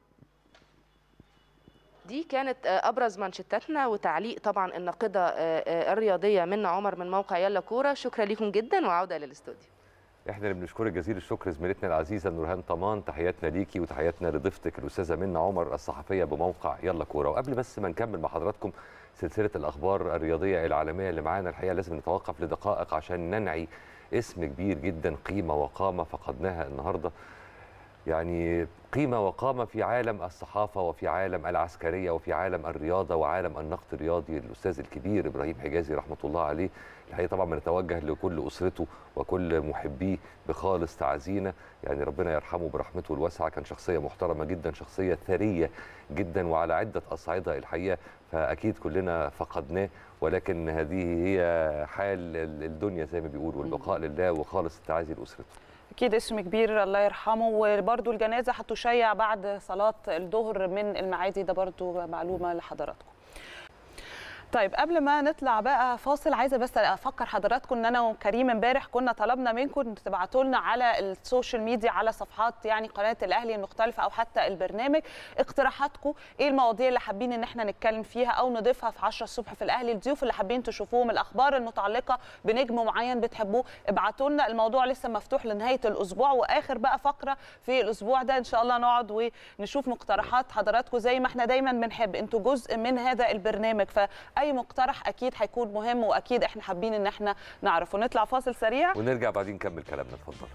Speaker 4: دي كانت آه، ابرز منشطاتنا وتعليق طبعا الناقده آه، آه، الرياضيه من عمر من موقع يلا كوره شكرا لكم جدا وعوده للاستوديو
Speaker 1: احنا اللي بنشكرك جزيل الشكر زميلتنا العزيزه نورهان طمان تحياتنا ليكي وتحياتنا لضيفتك الاستاذه منى عمر الصحفيه بموقع يلا كوره وقبل بس ما نكمل مع حضراتكم سلسله الاخبار الرياضيه العالميه اللي معانا الحقيقه لازم نتوقف لدقائق عشان ننعي اسم كبير جدا قيمه وقامه فقدناها النهارده يعني قيمة وقامة في عالم الصحافة وفي عالم العسكرية وفي عالم الرياضة وعالم النقد الرياضي الأستاذ الكبير إبراهيم حجازي رحمة الله عليه الحقيقة طبعا بنتوجه لكل أسرته وكل محبيه بخالص تعزينا يعني ربنا يرحمه برحمته الواسعة كان شخصية محترمة جدا شخصية ثرية جدا وعلى عدة أصعدة الحقيقة فأكيد كلنا فقدناه ولكن هذه هي حال الدنيا زي ما بيقولوا والبقاء لله وخالص التعازي لأسرته
Speaker 2: اكيد اسم كبير الله يرحمه وبرده الجنازه هتشيع بعد صلاه الظهر من المعادي ده برده معلومه لحضراتكم طيب قبل ما نطلع بقى فاصل عايزه بس افكر حضراتكم ان انا وكريم امبارح كنا طلبنا منكم تبعتوا لنا على السوشيال ميديا على صفحات يعني قناه الاهلي المختلفه او حتى البرنامج اقتراحاتكم ايه المواضيع اللي حابين ان احنا نتكلم فيها او نضيفها في 10 الصبح في الاهلي الضيوف اللي حابين تشوفوهم الاخبار المتعلقه بنجم معين بتحبوه ابعتوا لنا الموضوع لسه مفتوح لنهايه الاسبوع واخر بقى فقره في الاسبوع ده ان شاء الله نقعد ونشوف مقترحات حضراتكم زي ما احنا دايما بنحب انتوا جزء من هذا البرنامج ف اي مقترح اكيد هيكون مهم واكيد احنا حابين ان احنا نعرفه نطلع فاصل سريع ونرجع بعدين نكمل
Speaker 1: كلامنا اتفضل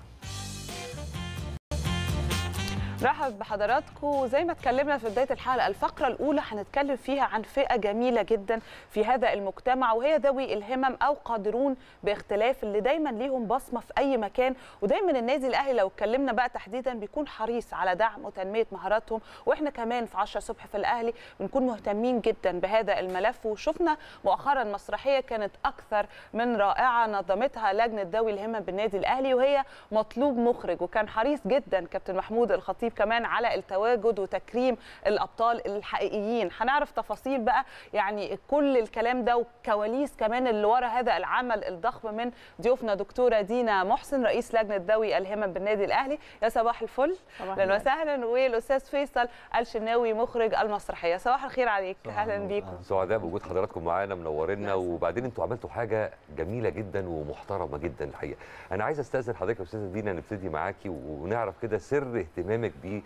Speaker 2: رحب بحضراتكم زي ما اتكلمنا في بدايه الحلقه الفقره الاولى هنتكلم فيها عن فئه جميله جدا في هذا المجتمع وهي ذوي الهمم او قادرون باختلاف اللي دايما ليهم بصمه في اي مكان ودايما النادي الاهلي لو اتكلمنا بقى تحديدا بيكون حريص على دعم وتنميه مهاراتهم واحنا كمان في 10 صبح في الاهلي بنكون مهتمين جدا بهذا الملف وشفنا مؤخرا مسرحيه كانت اكثر من رائعه نظمتها لجنه ذوي الهمم بالنادي الاهلي وهي مطلوب مخرج وكان حريص جدا كابتن محمود الخطيب كمان على التواجد وتكريم الابطال الحقيقيين هنعرف تفاصيل بقى يعني كل الكلام ده وكواليس كمان اللي ورا هذا العمل الضخم من ضيوفنا دكتوره دينا محسن رئيس لجنه ذوي الهمم بالنادي الاهلي يا صباح الفل اهلا وسهلا والاستاذ فيصل الشناوي مخرج المسرحيه صباح الخير عليك اهلا بيكم
Speaker 1: سعداء بوجود حضراتكم معانا منورنا وبعدين انتوا عملتوا حاجه جميله جدا ومحترمه جدا الحقيقه انا عايز استاذن حضرتك يا استاذه دينا نبتدي معاكي ونعرف كده سر اهتمامك دي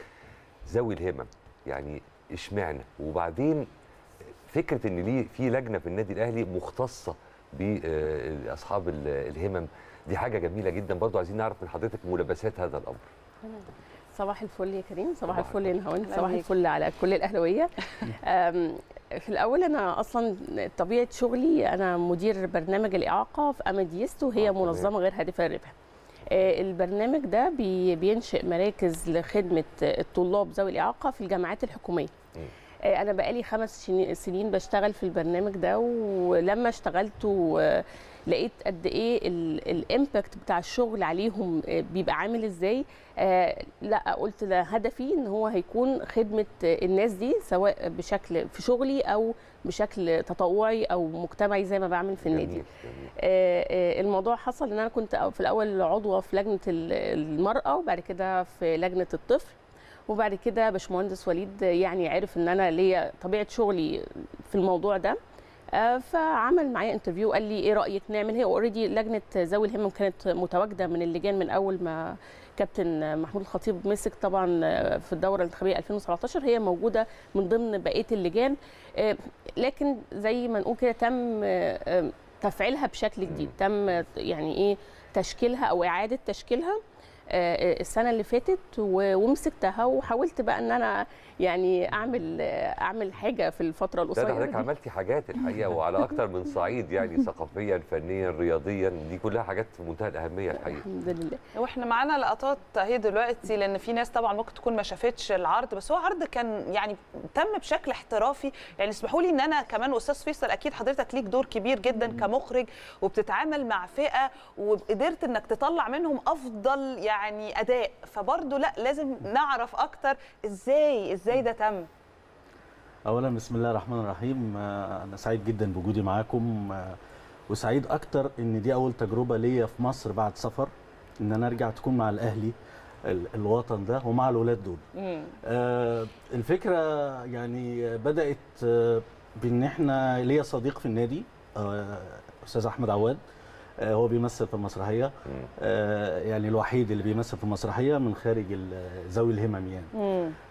Speaker 1: ذوي الهمم يعني اشمعنى وبعدين فكره ان ليه في لجنه في النادي الاهلي مختصه باصحاب آه، الهمم دي حاجه جميله جدا برضو عايزين نعرف من حضرتك ملابسات هذا الامر
Speaker 6: صباح الفل يا كريم صباح الفل يا وانت صباح الفل على كل الاهلاويه في الاول انا اصلا طبيعه شغلي انا مدير برنامج الاعاقه في اميديست وهي آه، منظمه غير هادفه للربح آه، البرنامج ده بينشئ مراكز لخدمه الطلاب ذوي الاعاقه في الجامعات الحكوميه آه، انا بقالي خمس سنين بشتغل في البرنامج ده ولما اشتغلت لقيت قد ايه الامباكت بتاع الشغل عليهم آه، بيبقى عامل ازاي آه، لا قلت ده هدفي ان هو هيكون خدمه الناس دي سواء بشكل في شغلي او بشكل تطوعي او مجتمعي زي ما بعمل في النادي آه، الموضوع حصل ان انا كنت في الاول عضوه في لجنه المراه وبعد كده في لجنه الطفل وبعد كده باشمهندس وليد يعني عرف ان انا ليا طبيعه شغلي في الموضوع ده آه، فعمل معايا انترفيو قال لي ايه رايك نعمل هي اوريدي لجنه ذوي الهمم كانت متواجده من اللجان من اول ما كابتن محمود الخطيب مسك طبعا آه، في الدوره الانتخابيه 2017 هي موجوده من ضمن بقيه اللجان آه، لكن زي ما نقول كده تم تفعيلها بشكل جديد تم يعني ايه تشكيلها او اعاده تشكيلها السنه اللي فاتت ومسكتها وحاولت بقى ان انا يعني اعمل اعمل حاجه في الفتره القصيره حضرتك
Speaker 1: عملتي حاجات الحقيقه وعلى اكثر من صعيد يعني ثقافيا فنيا رياضيا دي كلها حاجات في منتهى الاهميه الحقيقه
Speaker 6: الحمد
Speaker 2: لله واحنا معانا لقطات اهي دلوقتي لان في ناس طبعا ممكن تكون ما شافتش العرض بس هو عرض كان يعني تم بشكل احترافي يعني اسمحوا لي ان انا كمان استاذ فيصل اكيد حضرتك ليك دور كبير جدا كمخرج وبتتعامل مع فئه وقدرت انك تطلع منهم افضل يعني اداء فبرضه لا لازم نعرف اكتر ازاي ازاي ازاي ده تم
Speaker 7: اولا بسم الله الرحمن الرحيم آه، انا سعيد جدا بوجودي معاكم آه، وسعيد اكتر ان دي اول تجربه ليا في مصر بعد سفر ان انا ارجع تكون مع الاهلي الوطن ده ومع الاولاد دول آه الفكره يعني بدات آه، بان احنا ليا صديق في النادي استاذ احمد عواد آه، هو بيمثل في المسرحيه آه، يعني الوحيد اللي بيمثل في المسرحيه من خارج ذوي الهمم يعني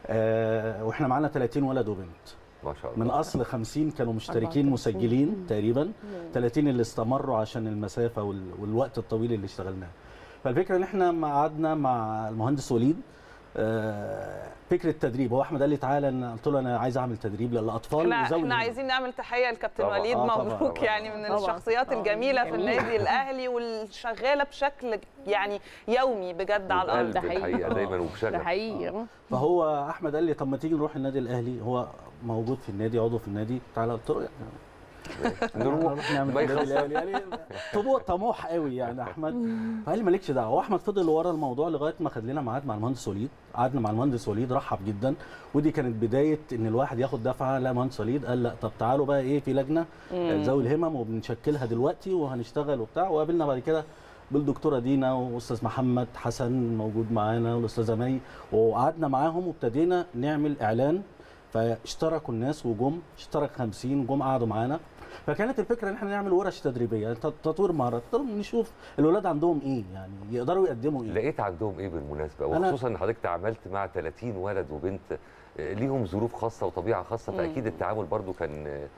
Speaker 7: آه، واحنا معانا 30 ولد وبنت ما شاء الله من اصل 50 كانوا مشتركين مسجلين تقريبا 30 اللي استمروا عشان المسافه والوقت الطويل اللي اشتغلناه فالفكره ان احنا قعدنا مع المهندس وليد آه، فكره التدريب هو احمد قال لي تعالى انا قلت له انا عايز اعمل تدريب للاطفال احنا, احنا عايزين
Speaker 2: نعمل تحيه لكابتن وليد آه مبروك يعني من الشخصيات الجميله في النادي الاهلي والشغاله بشكل يعني يومي بجد على الارض ده حقيقه دايما وبشكل ده حقيقه آه.
Speaker 7: فهو احمد قال لي طب ما تيجي نروح النادي الاهلي هو موجود في النادي عضو في النادي تعالى قلت له نروح نعمل يعني طموح طموح قوي يعني احمد فقال لي مالكش دعوه هو احمد فضل ورا الموضوع لغايه ما خد لنا ميعاد مع المهندس وليد قعدنا مع المهندس وليد رحب جدا ودي كانت بدايه ان الواحد ياخد دفعه لا مهندس وليد قال لا طب تعالوا بقى ايه في لجنه ذوي الهمم وبنشكلها دلوقتي وهنشتغل وبتاع وقابلنا بعد كده بالدكتوره دينا واستاذ محمد حسن موجود معانا والاستاذه مي وقعدنا معاهم وابتدينا نعمل اعلان فاشتركوا الناس وجم اشترك 50 جم قعدوا معانا فكانت الفكره ان احنا نعمل ورش تدريبيه تطوير مهارات نشوف الولاد عندهم ايه يعني يقدروا يقدموا
Speaker 1: ايه لقيت عندهم ايه بالمناسبه وخصوصا ان حضرتك تعاملت مع 30 ولد وبنت آه، ليهم ظروف خاصه وطبيعه خاصه فاكيد التعامل برده كان آه،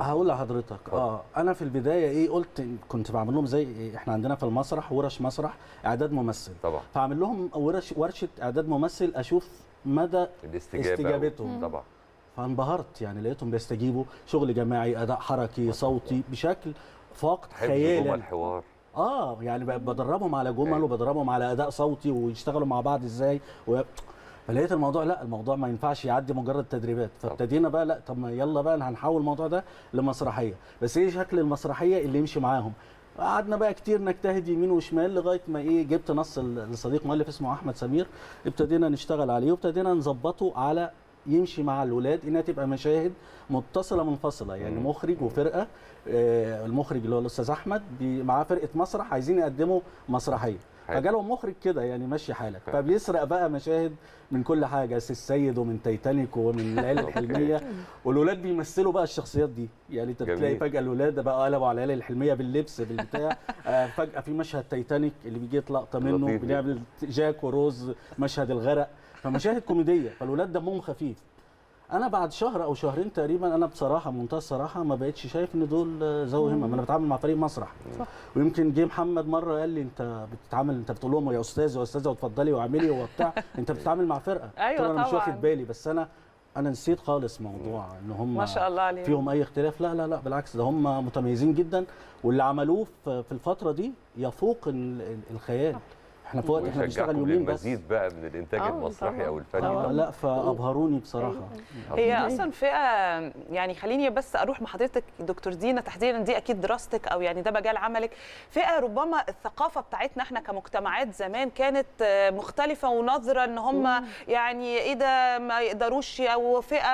Speaker 1: هقول لحضرتك
Speaker 7: اه انا في البدايه ايه قلت كنت بعمل لهم زي إيه احنا عندنا في المسرح ورش مسرح اعداد ممثل طبعا فاعمل لهم ورش ورشه اعداد ممثل اشوف مدى الاستجابه استجابتهم طبعا فانبهرت يعني لقيتهم بيستجيبوا شغل جماعي اداء حركي صوتي بشكل فاقد خيال الحوار اه يعني بدربهم على جمل وبدربهم على اداء صوتي ويشتغلوا مع بعض ازاي و... فلقيت الموضوع لا الموضوع ما ينفعش يعدي مجرد تدريبات فابتدينا بقى لا طب يلا بقى هنحول الموضوع ده لمسرحيه بس ايه شكل المسرحيه اللي يمشي معاهم قعدنا بقى كتير نجتهد يمين وشمال لغايه ما ايه جبت نص لصديق مؤلف اسمه احمد سمير ابتدينا نشتغل عليه وابتدينا نظبطه على يمشي مع الولاد انها تبقى مشاهد متصله منفصله يعني مخرج وفرقه آه، المخرج اللي هو الاستاذ احمد معاه فرقه مسرح عايزين يقدموا مسرحيه فجالهم مخرج كده يعني ماشي حالك فبيسرق بقى مشاهد من كل حاجه سي السيد ومن تايتانيك ومن العيله الحلميه والولاد بيمثلوا بقى الشخصيات دي يعني انت بتلاقي فجاه الولاد بقى قلبوا على العيله الحلميه باللبس بالبتاع آه، فجاه في مشهد تايتانيك اللي بيجي لقطه منه بنعمل جاك وروز مشهد الغرق فمشاهد كوميديه فالولاد دمهم خفيف انا بعد شهر او شهرين تقريبا انا بصراحه منتهى الصراحه ما بقتش شايف ان دول ذو همم انا بتعامل مع فريق مسرح صح. ويمكن جه محمد مره قال لي انت بتتعامل انت بتقول لهم يا استاذ يا استاذه وتفضلي واعملي وبتاع انت بتتعامل مع فرقه ايوه طبعا انا مش واخد بالي بس انا انا نسيت خالص موضوع ان هم ما شاء الله عليهم. فيهم اي اختلاف لا لا لا بالعكس ده هم متميزين جدا واللي عملوه في الفتره دي يفوق الخيال احنا في وقت احنا بنشتغل يومين بس مزيد
Speaker 1: بقى من الانتاج المسرحي او الفني آه لا فابهروني
Speaker 7: بصراحه أيوة. هي اصلا
Speaker 2: فئه يعني خليني بس اروح مع حضرتك دكتور دينا تحديدا دي اكيد دراستك او يعني ده مجال عملك فئه ربما الثقافه بتاعتنا احنا كمجتمعات زمان كانت مختلفه ونظره ان هم يعني ايه ده ما يقدروش او فئه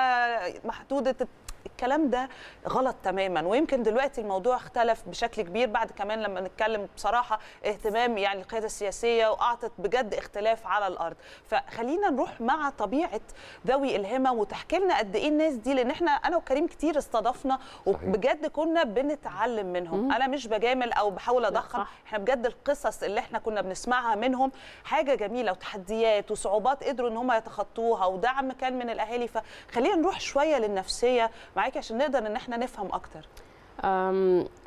Speaker 2: محدوده الكلام ده غلط تماما ويمكن دلوقتي الموضوع اختلف بشكل كبير بعد كمان لما نتكلم بصراحه اهتمام يعني القياده السياسيه واعطت بجد اختلاف على الارض فخلينا نروح مع طبيعه ذوي الهمه وتحكي لنا قد ايه الناس دي لان احنا انا وكريم كتير استضفنا وبجد كنا بنتعلم منهم انا مش بجامل او بحاول اضخم احنا بجد القصص اللي احنا كنا بنسمعها منهم حاجه جميله وتحديات وصعوبات قدروا ان هم يتخطوها ودعم كان من الاهالي فخلينا نروح شويه للنفسيه معاك معاكي عشان نقدر ان احنا نفهم اكتر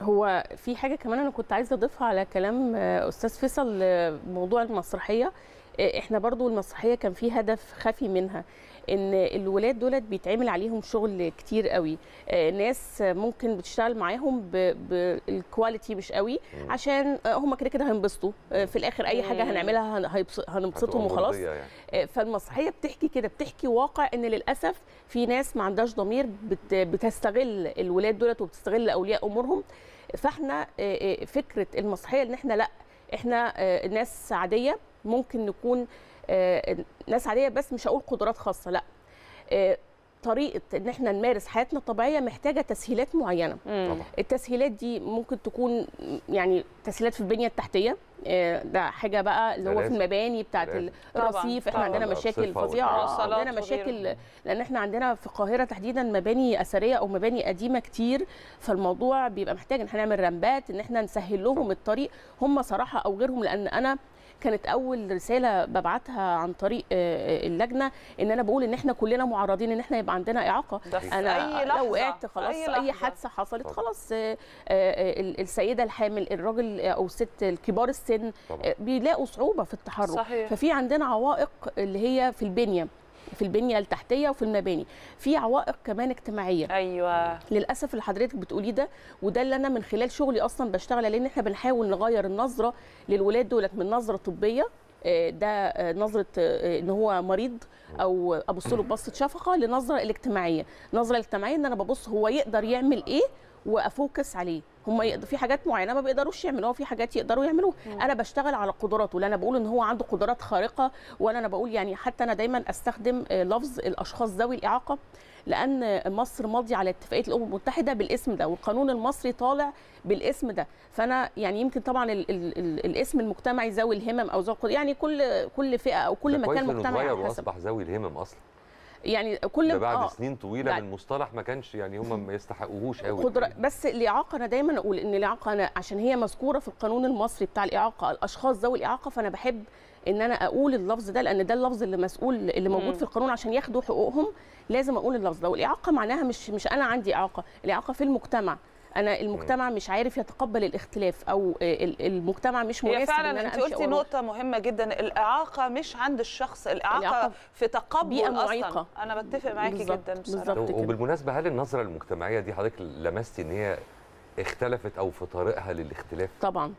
Speaker 6: هو في حاجه كمان انا كنت عايزه اضيفها على كلام آه، استاذ فيصل آه، موضوع المسرحيه آه، احنا برضو المسرحيه كان في هدف خفي منها ان الولاد دولت بيتعمل عليهم شغل كتير قوي آه، ناس ممكن بتشتغل معاهم بالكواليتي مش قوي عشان آه، هم كده كده هينبسطوا آه، في الاخر اي حاجه هنعملها هنبسطهم وخلاص يعني. فالمسرحيه بتحكي كده بتحكي واقع ان للاسف في ناس ما عندهاش ضمير بتستغل الولاد دولت وبتستغل اولياء امورهم فاحنا فكره المسرحيه ان احنا لا احنا ناس عاديه ممكن نكون آه، ناس عاديه بس مش هقول قدرات خاصه لا آه، طريقه ان احنا نمارس حياتنا الطبيعيه محتاجه تسهيلات معينه طبعا. التسهيلات دي ممكن تكون يعني تسهيلات في البنيه التحتيه آه، ده حاجه بقى اللي هو في المباني بتاعه الرصيف احنا عندنا مشاكل فظيعه عندنا مشاكل لان احنا عندنا في القاهره تحديدا مباني اثريه او مباني قديمه كتير فالموضوع بيبقى محتاج ان احنا نعمل رمبات ان احنا نسهل لهم الطريق هم صراحه او غيرهم لان انا كانت اول رساله ببعتها عن طريق آه، آه، اللجنه ان انا بقول ان احنا كلنا معرضين ان احنا يبقى عندنا اعاقه انا أي لو وقعت خلاص اي, أي حادثه حصلت خلاص آه، السيده الحامل الراجل او الست الكبار السن بيلاقوا صعوبه في التحرك صحيح. ففي عندنا عوائق اللي هي في البنيه في البنيه التحتيه وفي المباني في عوائق كمان اجتماعيه ايوه للاسف اللي حضرتك بتقوليه ده وده اللي انا من خلال شغلي اصلا بشتغل لان احنا بنحاول نغير النظره للولاد دولت من نظره طبيه آه، ده آه، نظره آه، ان هو مريض او ابص له ببصه شفقه لنظره الاجتماعيه النظره الاجتماعيه ان انا ببص هو يقدر يعمل ايه وافوكس عليه هم في حاجات معينه ما بيقدروش يعملوها في حاجات يقدروا يعملوها انا بشتغل على قدراته لان انا بقول ان هو عنده قدرات خارقه وانا انا بقول يعني حتى انا دايما استخدم آه، لفظ الاشخاص ذوي الاعاقه لان مصر ماضي على اتفاقيه الامم المتحده بالاسم ده والقانون المصري طالع بالاسم ده فانا يعني يمكن طبعا الـ الـ الـ الاسم المجتمعي ذوي الهمم او ذوي يعني كل كل فئه او كل مكان مجتمعي حسب. اصبح
Speaker 1: ذوي الهمم اصلا
Speaker 6: يعني كل ده بعد آه
Speaker 1: سنين طويله من مصطلح ما كانش يعني هم ما يستحقوهوش قوي قدرة
Speaker 6: بس الاعاقه انا دايما اقول ان الاعاقه أنا عشان هي مذكوره في القانون المصري بتاع الاعاقه الاشخاص ذوي الاعاقه فانا بحب ان انا اقول اللفظ ده لان ده اللفظ اللي مسؤول اللي موجود في القانون عشان ياخدوا حقوقهم لازم اقول اللفظ ده والاعاقه معناها مش مش انا عندي اعاقه الاعاقه في المجتمع انا المجتمع مش عارف يتقبل الاختلاف او آه، المجتمع مش مناسب هي فعلا إن أنا انت قلتي نقطه
Speaker 2: مهمه جدا الاعاقه مش عند الشخص الاعاقه, الإعاقة في تقبل بيئة اصلا انا بتفق معاكي جدا بصراحه
Speaker 1: وبالمناسبه هل النظره المجتمعيه دي حضرتك لمستي ان هي اختلفت او في طريقها للاختلاف
Speaker 6: طبعا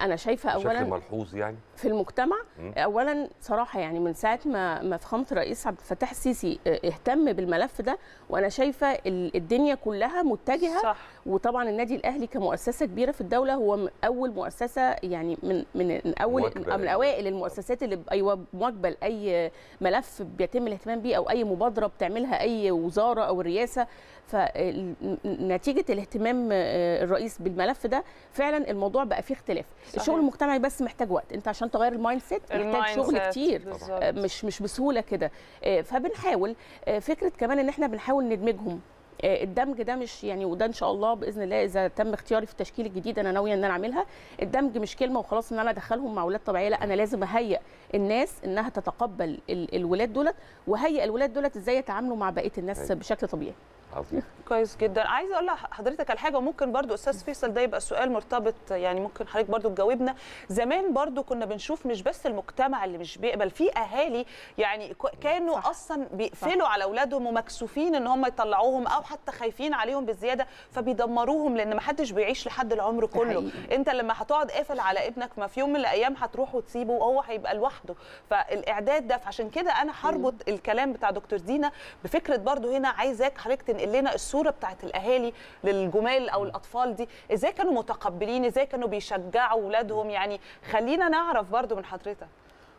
Speaker 6: انا شايفه اولا بشكل
Speaker 1: ملحوظ يعني
Speaker 6: في المجتمع اولا صراحه يعني من ساعه ما ما فخامه الرئيس عبد الفتاح السيسي آه، اهتم بالملف ده وانا شايفه الدنيا كلها متجهه صح. وطبعا النادي الاهلي كمؤسسه كبيره في الدوله هو اول مؤسسه يعني من من اول من يعني. اوائل المؤسسات اللي ايوه مواكبه لاي ملف بيتم الاهتمام بيه او اي مبادره بتعملها اي وزاره او الرئاسه فنتيجه الاهتمام آه، الرئيس بالملف ده فعلا الموضوع بقى فيه اختلاف صحيح. الشغل المجتمعي بس محتاج وقت انت عشان تغير المايند سيت محتاج شغل كتير بالزبط. آه، مش مش بسهوله كده آه، فبنحاول فكره كمان ان احنا بنحاول ندمجهم آه، الدمج ده مش يعني وده ان شاء الله باذن الله اذا تم اختياري في التشكيل الجديد انا ناويه ان انا اعملها الدمج مش كلمه وخلاص ان انا ادخلهم مع اولاد طبيعيه لا انا لازم اهيئ الناس انها تتقبل الولاد دولت وهيئ الولاد دولت ازاي يتعاملوا مع بقيه الناس أيوة. بشكل طبيعي عظيم
Speaker 2: كويس جدا عايزه اقول لحضرتك على حاجه وممكن برضو استاذ فيصل ده يبقى سؤال مرتبط يعني ممكن حضرتك برضو تجاوبنا زمان برضو كنا بنشوف مش بس المجتمع اللي مش بيقبل في اهالي يعني كانوا صح. اصلا بيقفلوا صح. على اولادهم ومكسوفين ان هم يطلعوهم او حتى خايفين عليهم بالزياده فبيدمروهم لان ما حدش بيعيش لحد العمر كله حقيقي. انت لما هتقعد قافل على ابنك ما في يوم من الايام هتروح وتسيبه وهو هيبقى لوحده فالاعداد ده فعشان كده انا هربط الكلام بتاع دكتور دينا بفكره برضو هنا عايزاك حضرتك تنقل لنا الصوره بتاعت الاهالي للجمال او الاطفال دي ازاي كانوا متقبلين ازاي كانوا بيشجعوا اولادهم يعني خلينا نعرف برضو من حضرتك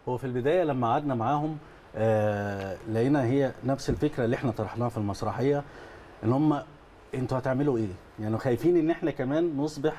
Speaker 7: هو في البدايه لما قعدنا معاهم آه لقينا هي نفس الفكره اللي احنا طرحناها في المسرحيه ان هم انتوا هتعملوا ايه؟ يعني خايفين ان احنا كمان نصبح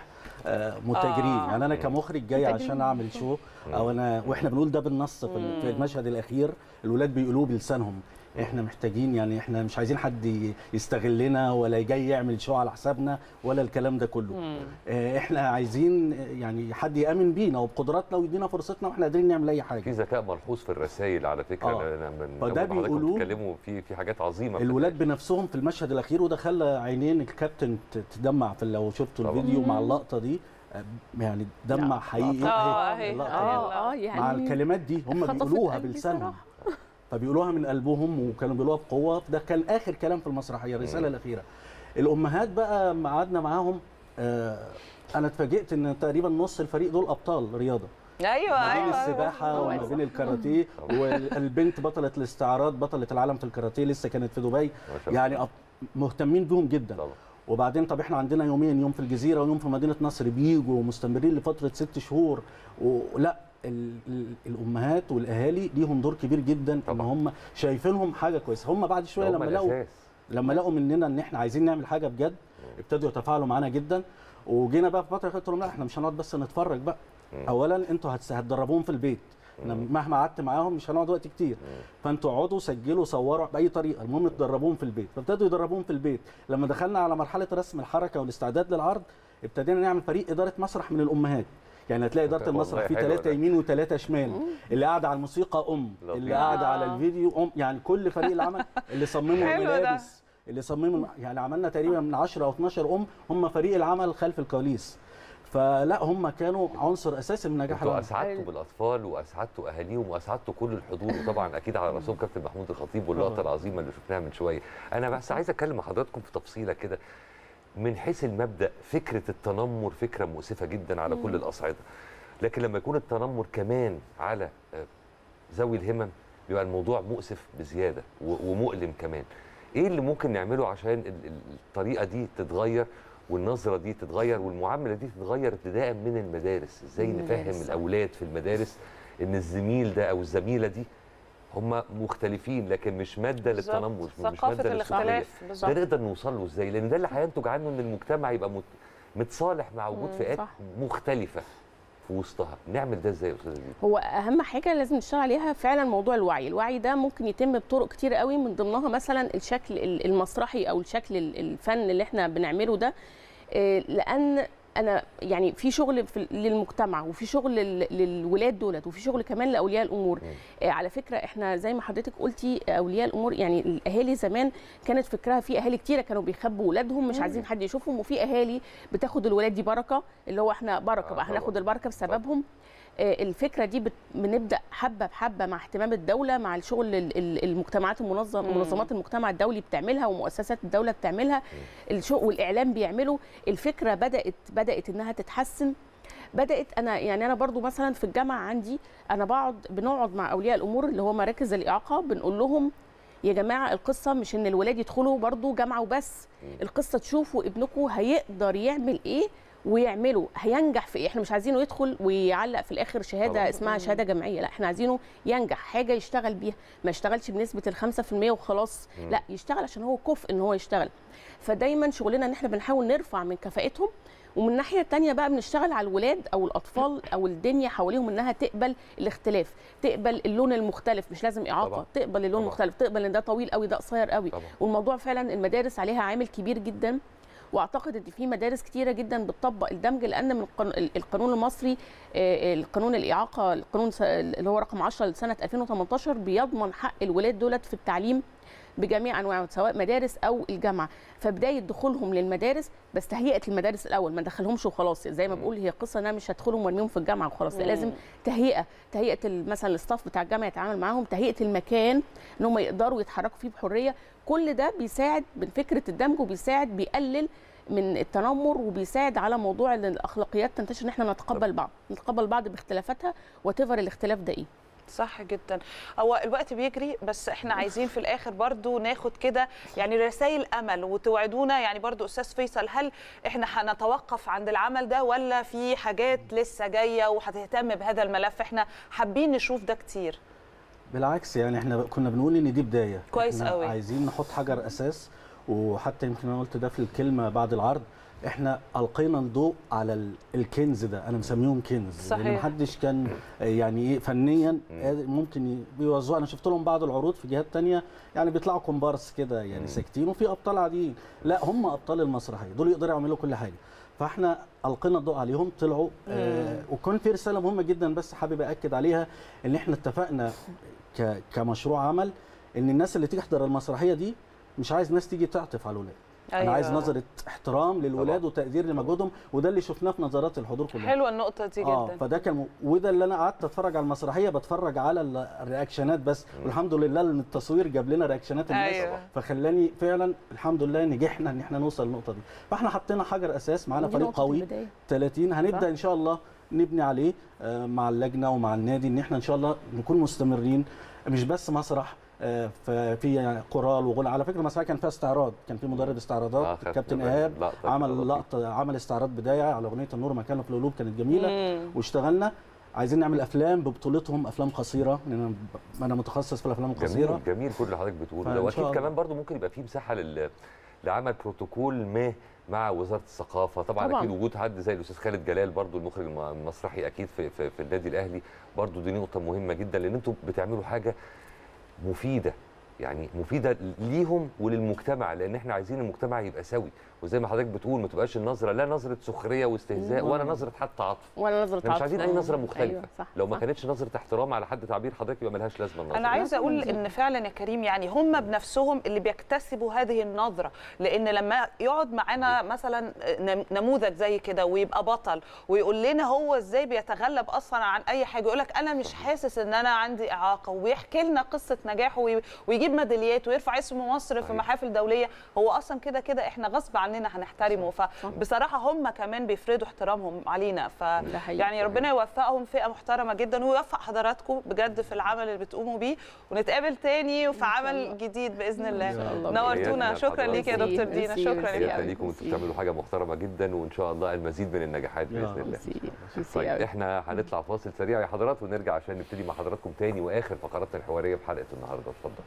Speaker 7: آه متاجرين آه. يعني انا كمخرج جاي متجرين. عشان اعمل شو او انا واحنا بنقول ده بالنص في المشهد الاخير الولاد بيقولوه بلسانهم احنا محتاجين يعني احنا مش عايزين حد يستغلنا ولا جاي يعمل شو على حسابنا ولا الكلام ده كله مم. آه، احنا عايزين يعني حد يامن بينا وبقدراتنا ويدينا فرصتنا واحنا قادرين نعمل اي حاجه في
Speaker 1: ذكاء ملحوظ في الرسائل على فكره آه. انا من فده بيقولوا بيتكلموا في في حاجات
Speaker 7: عظيمه الولاد بنفسهم في المشهد الاخير وده خلى عينين الكابتن تدمع في لو شفتوا الفيديو مع اللقطه دي آه، يعني دمع حقيقي اه اه, آه،
Speaker 8: يعني مع الكلمات دي
Speaker 7: هم بيقولوها بلسانهم فبيقولوها من قلبهم وكانوا بيقولوها بقوه ده كان اخر كلام في المسرحيه الرساله الاخيره الامهات بقى قعدنا معاهم آه انا اتفاجئت ان تقريبا نص الفريق دول ابطال رياضه
Speaker 2: ايوه ما بين أيوة, أيوة.
Speaker 7: السباحه أيوة وما بين الكاراتيه والبنت بطله الاستعراض بطله العالم في الكاراتيه لسه كانت في دبي يعني مهتمين بيهم جدا طبعا. وبعدين طب احنا عندنا يومين يوم في الجزيره ويوم في مدينه نصر بيجوا مستمرين لفتره ست شهور ولا الامهات والاهالي ليهم دور كبير جدا طبعا. ان هم شايفينهم حاجه كويسه هم بعد شويه لما لقوا لما لقوا مننا ان احنا عايزين نعمل حاجه بجد ابتدوا يتفاعلوا معانا جدا وجينا بقى في فتره قلت لهم لا احنا مش هنقعد بس نتفرج بقى اولا انتوا هتدربوهم في البيت انا مهما قعدت معاهم مش هنقعد وقت كتير فانتوا اقعدوا سجلوا صوروا باي طريقه المهم تدربوهم في البيت فابتدوا يدربوهم في البيت لما دخلنا على مرحله رسم الحركه والاستعداد للعرض ابتدينا نعمل فريق اداره مسرح من الامهات يعني هتلاقي اداره المسرح فيه ثلاثه يمين وثلاثه شمال اللي قاعده على الموسيقى ام اللي قاعده على آه. الفيديو ام يعني كل فريق العمل اللي صمموا الملابس اللي صمموا يعني عملنا تقريبا من 10 او 12 ام هم فريق العمل خلف الكواليس فلا هم كانوا عنصر اساسي من نجاح العمل اسعدتوا
Speaker 1: بالاطفال واسعدتوا اهاليهم واسعدتوا كل الحضور وطبعا اكيد على راسهم كابتن محمود الخطيب واللقطه آه. العظيمه اللي شفناها من شويه انا بس عايز اتكلم مع حضراتكم في تفصيله كده من حيث المبدا فكره التنمر فكره مؤسفه جدا على مم. كل الاصعده لكن لما يكون التنمر كمان على آه، ذوي الهمم بيبقى الموضوع مؤسف بزياده ومؤلم كمان ايه اللي ممكن نعمله عشان الطريقه دي تتغير والنظره دي تتغير والمعامله دي تتغير ابتداء من المدارس ازاي نفهم الاولاد في المدارس ان الزميل ده او الزميله دي هم مختلفين لكن مش ماده للتنمر مش ماده الاختلاف ده نقدر نوصل له ازاي لان ده اللي هينتج عنه ان المجتمع يبقى متصالح مع وجود فئات مختلفه في وسطها نعمل ده ازاي يا استاذه
Speaker 6: هو اهم حاجه لازم نشتغل عليها فعلا موضوع الوعي الوعي ده ممكن يتم بطرق كتير قوي من ضمنها مثلا الشكل المسرحي او الشكل الفن اللي احنا بنعمله ده آه، لان انا يعني في شغل في للمجتمع وفي شغل للولاد دولت وفي شغل كمان لاولياء الامور آه على فكره احنا زي ما حضرتك قلتي آه، اولياء الامور يعني الاهالي زمان كانت فكرها في اهالي كتيره كانوا بيخبوا ولادهم مش عايزين حد يشوفهم وفي اهالي بتاخد الولاد دي بركه اللي هو احنا بركه آه بقى هناخد البركه بسببهم آه، الفكره دي بنبدا حبه بحبه مع اهتمام الدوله مع الشغل المجتمعات المنظم منظمات المجتمع الدولي بتعملها ومؤسسات الدوله بتعملها الشغل والاعلام بيعمله الفكره بدات بدات انها تتحسن بدات انا يعني انا برضو مثلا في الجامعه عندي انا بقعد بنقعد مع اولياء الامور اللي هو مراكز الاعاقه بنقول لهم يا جماعه القصه مش ان الولاد يدخلوا برضو جامعه وبس القصه تشوفوا ابنكم هيقدر يعمل ايه ويعمله هينجح في ايه احنا مش عايزينه يدخل ويعلق في الاخر شهاده طبعا. اسمها شهاده جمعيه لا احنا عايزينه ينجح حاجه يشتغل بيها ما يشتغلش بنسبه ال 5% وخلاص مم. لا يشتغل عشان هو كفء ان هو يشتغل فدايما شغلنا ان احنا بنحاول نرفع من كفاءتهم ومن الناحيه الثانيه بقى بنشتغل على الولاد او الاطفال او الدنيا حواليهم انها تقبل الاختلاف تقبل اللون المختلف مش لازم اعاقه طبعا. تقبل اللون طبعا. المختلف تقبل ان ده طويل قوي ده قصير قوي طبعا. والموضوع فعلا المدارس عليها عامل كبير جدا واعتقد ان في مدارس كتيره جدا بتطبق الدمج لان من القانون المصري آه، القانون الاعاقه القانون اللي هو رقم 10 لسنه 2018 بيضمن حق الولاد دولت في التعليم بجميع انواعه سواء مدارس او الجامعه فبدايه دخولهم للمدارس بس تهيئه المدارس الاول ما ندخلهمش وخلاص زي ما بقول هي قصه انا مش هدخلهم وارميهم في الجامعه وخلاص لازم تهيئه تهيئه مثلا الاستاف بتاع الجامعه يتعامل معاهم تهيئه المكان ان هم يقدروا يتحركوا فيه بحريه كل ده بيساعد بفكره الدمج وبيساعد بيقلل من التنمر وبيساعد على موضوع ان الاخلاقيات تنتشر ان احنا نتقبل بعض نتقبل بعض باختلافاتها وتفر الاختلاف ده ايه
Speaker 2: صح جدا هو الوقت بيجري بس احنا عايزين في الاخر برضو ناخد كده يعني رسائل امل وتوعدونا يعني برضو استاذ فيصل هل احنا هنتوقف عند العمل ده ولا في حاجات لسه جايه وهتهتم بهذا الملف احنا حابين نشوف ده كتير
Speaker 7: بالعكس يعني احنا كنا بنقول ان دي بدايه كويس قوي عايزين نحط حجر اساس وحتى يمكن انا قلت ده في الكلمه بعد العرض احنا القينا الضوء على الكنز ده انا مسميهم كنز صحيح. لان محدش كان آه، يعني ايه فنيا ممكن يوزعوا انا شفت لهم بعض العروض في جهات تانية يعني بيطلعوا كومبارس كده يعني ساكتين وفي ابطال عاديين لا هم ابطال المسرحيه دول يقدروا يعملوا كل حاجه فاحنا القينا الضوء عليهم طلعوا آه وكان في رساله مهمه جدا بس حابب اكد عليها ان احنا اتفقنا كمشروع عمل ان الناس اللي تيجي تحضر المسرحيه دي مش عايز ناس تيجي تعطف على الولاد أيوة. انا عايز نظره احترام للولاد طبعا. وتقدير لمجهودهم وده اللي شفناه في نظرات الحضور كلها حلوه
Speaker 2: النقطه دي آه، جدا آه
Speaker 7: فده كان وده اللي انا قعدت اتفرج على المسرحيه بتفرج على الرياكشنات بس مم. والحمد لله ان التصوير جاب لنا رياكشنات الناس أيوة. فخلاني فعلا الحمد لله نجحنا ان احنا نوصل للنقطه دي فاحنا حطينا حجر اساس معانا فريق قوي 30 هنبدا ان شاء الله نبني عليه آه، مع اللجنه ومع النادي ان احنا ان شاء الله نكون مستمرين مش بس مسرح آه، في قرال وغنى على فكره المسرحيه كان فيها استعراض كان في مدرب استعراضات الكابتن آه، كابتن ايهاب عمل لقطه عمل استعراض بدايه على اغنيه النور مكانه في القلوب كانت جميله واشتغلنا عايزين نعمل افلام ببطولتهم افلام قصيره لان انا متخصص في الافلام القصيره
Speaker 1: جميل, جميل كل اللي حضرتك بتقوله ده واكيد كمان برضو ممكن يبقى في مساحه لل... لعمل بروتوكول ما مع وزاره الثقافه طبعا, طبعا. اكيد وجود حد زي الاستاذ خالد جلال برضو المخرج المسرحي اكيد في, في, في النادي الاهلي برضو دي نقطه مهمه جدا لان انتم بتعملوا حاجه مفيده يعني مفيده ليهم وللمجتمع لان احنا عايزين المجتمع يبقى سوي وزي ما حضرتك بتقول ما تبقاش النظره لا نظره سخريه واستهزاء ولا نظره حتى عطف
Speaker 2: ولا نظره يعني عطف مش عايزين اي نظره أيوة، مختلفه أيوة صح لو ما صح.
Speaker 1: كانتش نظره احترام على حد تعبير حضرتك يبقى ملهاش لازمه النظره انا عايزه
Speaker 2: اقول ان فعلا يا كريم يعني هم بنفسهم اللي بيكتسبوا هذه النظره لان لما يقعد معانا مثلا نموذج زي كده ويبقى بطل ويقول لنا هو ازاي بيتغلب اصلا عن اي حاجه يقول لك انا مش حاسس ان انا عندي اعاقه ويحكي لنا قصه نجاحه ويجيب ميداليات ويرفع اسم مصر في محافل دوليه هو اصلا كده كده احنا غصب عننا هنحترمه فبصراحه هم كمان بيفرضوا احترامهم علينا ف يعني ربنا يوفقهم فئه محترمه جدا ويوفق حضراتكم بجد في العمل اللي بتقوموا بيه ونتقابل تاني وفي عمل جديد باذن الله,
Speaker 1: الله. نورتونا شكرا ليك يا دكتور دينا شكرا ليك ليكم انتوا بتعملوا حاجه محترمه جدا وان شاء الله المزيد من النجاحات باذن الله طيب احنا هنطلع فاصل سريع يا حضرات ونرجع عشان نبتدي مع حضراتكم تاني واخر فقراتنا الحواريه في حلقه النهارده اتفضل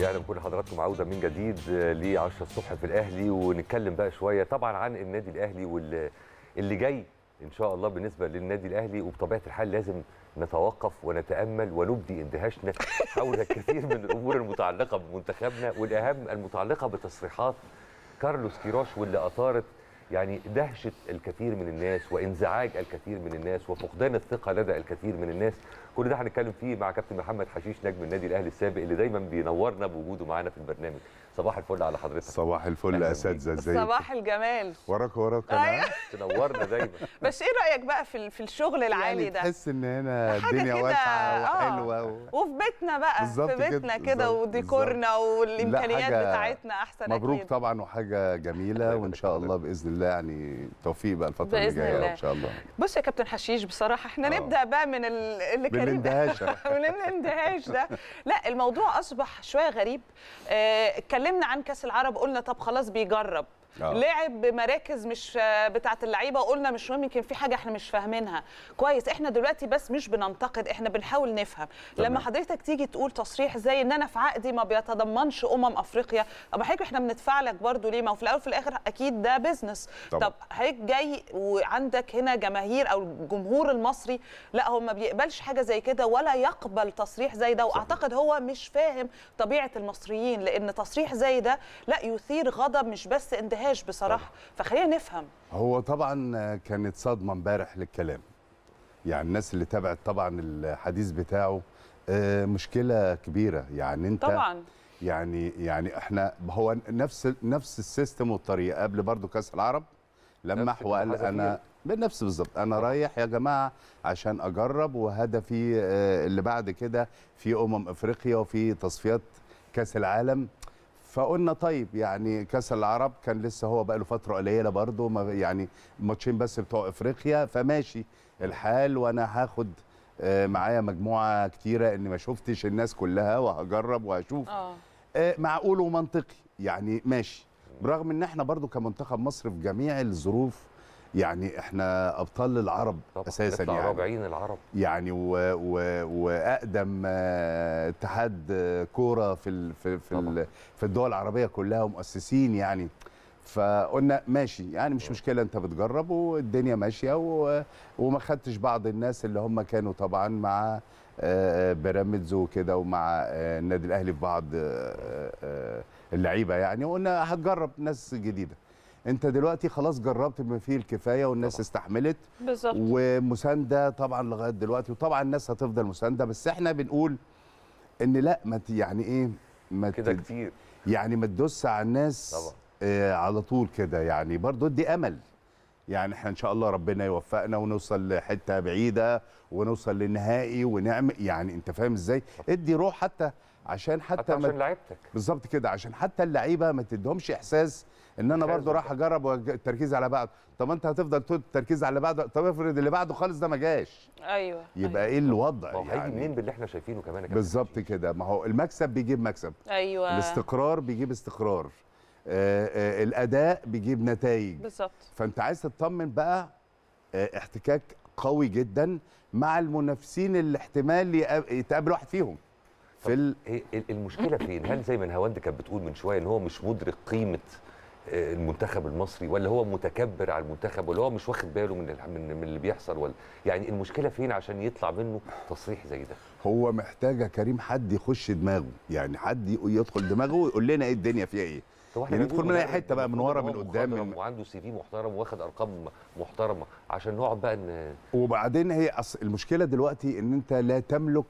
Speaker 1: اهلا يعني بكل حضراتكم عوده من جديد آه، ل 10 الصبح في الاهلي ونتكلم بقى شويه طبعا عن النادي الاهلي واللي جاي ان شاء الله بالنسبه للنادي الاهلي وبطبيعه الحال لازم نتوقف ونتامل ونبدي اندهاشنا حول الكثير من الامور المتعلقه بمنتخبنا والاهم المتعلقه بتصريحات كارلوس كيروش واللي اثارت يعني دهشه الكثير من الناس وانزعاج الكثير من الناس وفقدان الثقه لدى الكثير من الناس كل ده هنتكلم فيه مع كابتن محمد حشيش نجم النادي الاهلي السابق اللي دايما بينورنا بوجوده معانا في البرنامج صباح الفل على حضرتك صباح الفل يا اساتذه ازيك صباح
Speaker 2: الجمال وراك وراك انا أيوه.
Speaker 1: تنورنا دايما
Speaker 2: بس ايه رايك بقى في في الشغل يعني العالي يعني ده تحس
Speaker 9: ان هنا الدنيا واسعه آه. وحلوه و...
Speaker 2: وفي بيتنا بقى في بيتنا كده وديكورنا والامكانيات بتاعتنا احسن مبروك اكيد مبروك
Speaker 9: طبعا وحاجه جميله وان شاء الله باذن الله يعني توفيق بقى الفتره اللي جايه ان شاء الله
Speaker 2: بص يا كابتن حشيش بصراحه احنا أوه. نبدا بقى من اللي كان من الاندهاش من الاندهاش ده لا الموضوع اصبح شويه غريب آه، اتكلم اتكلمنا عن كاس العرب قلنا طب خلاص بيجرب آه. لعب بمراكز مش بتاعه اللعيبه وقلنا مش مهم يمكن في حاجه احنا مش فاهمينها كويس احنا دلوقتي بس مش بننتقد احنا بنحاول نفهم طبعا. لما حضرتك تيجي تقول تصريح زي ان انا في عقدي ما بيتضمنش امم افريقيا طب حضرتك احنا بندفع لك برضه ليه ما هو في الاول وفي الاخر اكيد ده بيزنس طب حضرتك جاي وعندك هنا جماهير او الجمهور المصري لا هو ما بيقبلش حاجه زي كده ولا يقبل تصريح زي ده واعتقد هو مش فاهم طبيعه المصريين لان تصريح زي ده لا يثير غضب مش بس اندهاش شفتهاش بصراحه فخلينا نفهم
Speaker 9: هو طبعا كانت صدمه امبارح للكلام يعني الناس اللي تابعت طبعا الحديث بتاعه آه، مشكله كبيره يعني انت طبعا يعني يعني احنا هو نفس نفس السيستم والطريقه قبل برضو كاس العرب لمح وقال انا بنفس بالظبط انا رايح يا جماعه عشان اجرب وهدفي آه، اللي بعد كده في امم افريقيا وفي تصفيات كاس العالم فقلنا طيب يعني كاس العرب كان لسه هو بقى له فتره قليله برضه ما يعني ماتشين بس بتوع افريقيا فماشي الحال وانا هاخد آه، معايا مجموعه كتيره اني ما شفتش الناس كلها وهجرب وهشوف أوه. آه، معقول ومنطقي يعني ماشي برغم ان احنا برضه كمنتخب مصر في جميع الظروف يعني احنا ابطال العرب اساسا يعني رابعين العرب يعني و... و... واقدم آه، اتحاد آه، كوره في ال... في في, ال... في الدول العربيه كلها ومؤسسين يعني فقلنا ماشي يعني مش مشكله انت بتجرب والدنيا ماشيه و... وما خدتش بعض الناس اللي هم كانوا طبعا مع آه، بيراميدز وكده ومع النادي الاهلي في بعض اللعيبه يعني وقلنا هتجرب ناس جديده انت دلوقتي خلاص جربت بما فيه الكفايه والناس طبعا. استحملت بالظبط ومسانده طبعا لغايه دلوقتي وطبعا الناس هتفضل مسانده بس احنا بنقول ان لا ما يعني ايه ما كده كتير يعني ما تدوس على الناس طبعا. آه على طول كده يعني برضو ادي امل يعني احنا ان شاء الله ربنا يوفقنا ونوصل لحته بعيده ونوصل للنهائي ونعمل يعني انت فاهم ازاي ادي روح حتى عشان حتى, حتى عشان لعيبتك بالظبط كده عشان حتى اللعيبه ما تدهمش احساس ان انا برضو راح اجرب التركيز على بعض طب انت هتفضل تقول التركيز على بعض طب افرض اللي بعده خالص ده ما جاش ايوه يبقى أيوة. ايه الوضع يعني هو يعني. هيجي منين باللي احنا شايفينه كمان بالظبط كده ما هو المكسب بيجيب مكسب ايوه الاستقرار بيجيب استقرار آآ آه، آآ آه، الاداء بيجيب نتائج بالظبط فانت عايز تطمن بقى آه، احتكاك قوي جدا مع المنافسين اللي احتمال يتقابل واحد فيهم في
Speaker 2: المشكله
Speaker 1: فين؟ هل زي ما نهاوند كانت بتقول من شويه ان هو مش مدرك قيمه آه، المنتخب المصري ولا هو متكبر على المنتخب ولا هو مش واخد باله من من اللي بيحصل ولا يعني المشكله فين عشان يطلع منه تصريح زي ده
Speaker 9: هو محتاجه كريم حد يخش دماغه يعني حد يدخل دماغه ويقول لنا ايه الدنيا فيها ايه يعني ندخل من اي حته بقى من ورا من قدام وعنده
Speaker 1: سي في محترم واخد ارقام محترمه عشان نقعد بقى ان
Speaker 9: وبعدين هي المشكله دلوقتي ان انت لا تملك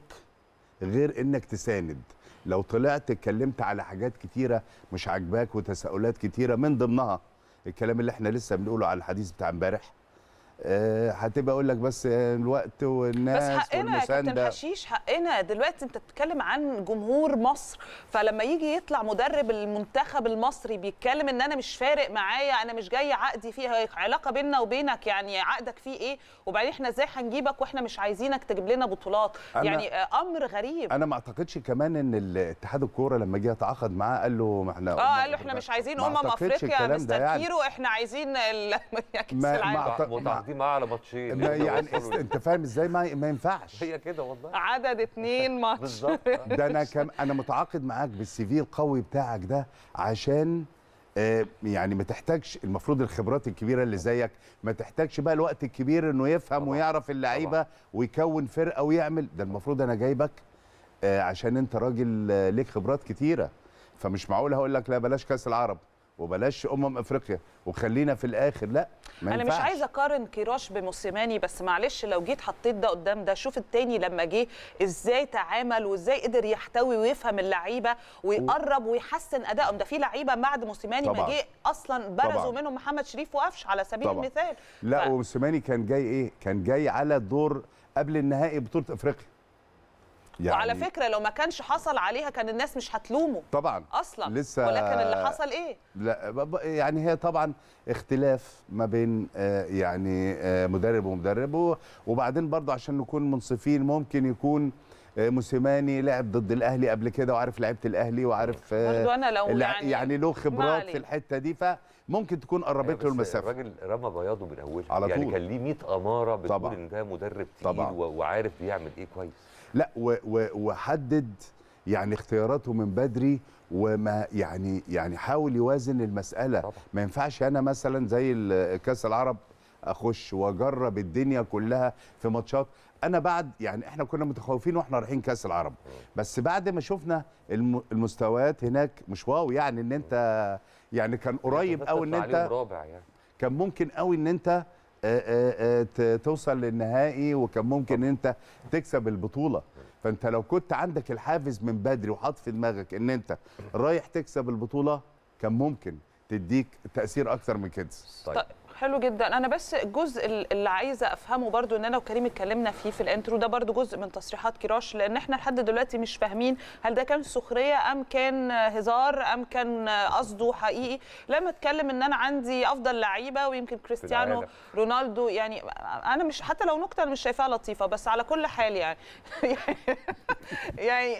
Speaker 9: غير انك تساند لو طلعت اتكلمت على حاجات كتيره مش عاجباك وتساؤلات كتيره من ضمنها الكلام اللي احنا لسه بنقوله على الحديث بتاع امبارح آه، هتبقى اقول لك بس آه، الوقت والناس بس حقنا يا كابتن حشيش
Speaker 2: حقنا دلوقتي انت بتتكلم عن جمهور مصر فلما يجي يطلع مدرب المنتخب المصري بيتكلم ان انا مش فارق معايا انا مش جاي عقدي فيها علاقه بيننا وبينك يعني عقدك فيه ايه وبعدين احنا ازاي هنجيبك واحنا مش عايزينك تجيب لنا بطولات يعني آه، امر غريب انا ما
Speaker 9: اعتقدش كمان ان اتحاد الكوره لما جه يتعاقد معاه قال له ما احنا اه قال له احنا مش عايزين امم افريقيا مستر يعني. كيرو
Speaker 2: احنا عايزين كاس
Speaker 9: العالم
Speaker 1: دي معاه على ماتشين يعني انت
Speaker 9: فاهم ازاي ما, ما ينفعش
Speaker 2: هي كده والله عدد اثنين ماتش بالظبط ده انا
Speaker 9: كم انا متعاقد معاك بالسي في القوي بتاعك ده عشان آه، يعني ما تحتاجش المفروض الخبرات الكبيره اللي زيك ما تحتاجش بقى الوقت الكبير انه يفهم طبعا. ويعرف اللعيبه ويكون فرقه ويعمل ده المفروض انا جايبك آه، عشان انت راجل آه، ليك خبرات كتيره فمش معقول هقول لك لا بلاش كاس العرب وبلاش امم افريقيا وخلينا في الاخر لا ما انا مش عايزه
Speaker 2: اقارن كيروش بموسيماني بس معلش لو جيت حطيت ده قدام ده شوف التاني لما جه ازاي تعامل وازاي قدر يحتوي ويفهم اللعيبه ويقرب ويحسن ادائهم ده في لعيبه بعد موسيماني ما جه اصلا برزوا منهم محمد شريف وقفش على سبيل طبعًا. المثال
Speaker 9: لا ف... وموسيماني كان جاي ايه كان جاي على دور قبل النهائي بطوله افريقيا يعني وعلى
Speaker 2: فكره لو ما كانش حصل عليها كان الناس مش هتلومه طبعا اصلا لسه ولكن اللي حصل ايه
Speaker 9: لا يعني هي طبعا اختلاف ما بين آه، يعني آه، مدرب ومدرب وبعدين برضه عشان نكون منصفين ممكن يكون آه، موسيماني لعب ضد الاهلي قبل كده وعارف لعيبه الاهلي وعارف برضه انا لو يعني, يعني له خبرات في الحته دي فممكن تكون أيوة، قربت
Speaker 1: له المسافه الراجل رمى بياضه من اوله على يعني كان ليه 100 اماره بتقول ان ده مدرب تقيل وعارف بيعمل ايه كويس
Speaker 9: لا وحدد يعني اختياراته من بدري وما يعني يعني حاول يوازن المساله طبعا. ما ينفعش انا مثلا زي كاس العرب اخش واجرب الدنيا كلها في ماتشات انا بعد يعني احنا كنا متخوفين واحنا رايحين كاس العرب آه. بس بعد ما شفنا المستويات هناك مش واو يعني ان انت يعني كان قريب قوي يعني ان انت رابع يعني. كان ممكن قوي ان انت آه، آه، آه، توصل للنهائي وكان ممكن انت تكسب البطوله فانت لو كنت عندك الحافز من بدري وحاط في دماغك ان انت رايح تكسب البطوله كان ممكن تديك تاثير اكتر من كده
Speaker 8: طيب
Speaker 2: حلو جدا انا بس الجزء اللي عايزه افهمه برضو ان انا وكريم اتكلمنا فيه في الانترو ده برضو جزء من تصريحات كراش لان احنا لحد دلوقتي مش فاهمين هل ده كان سخريه ام كان هزار ام كان قصده حقيقي لما اتكلم ان انا عندي افضل لعيبه ويمكن كريستيانو رونالدو يعني انا مش حتى لو نكته انا مش شايفاها لطيفه بس على كل حال يعني يعني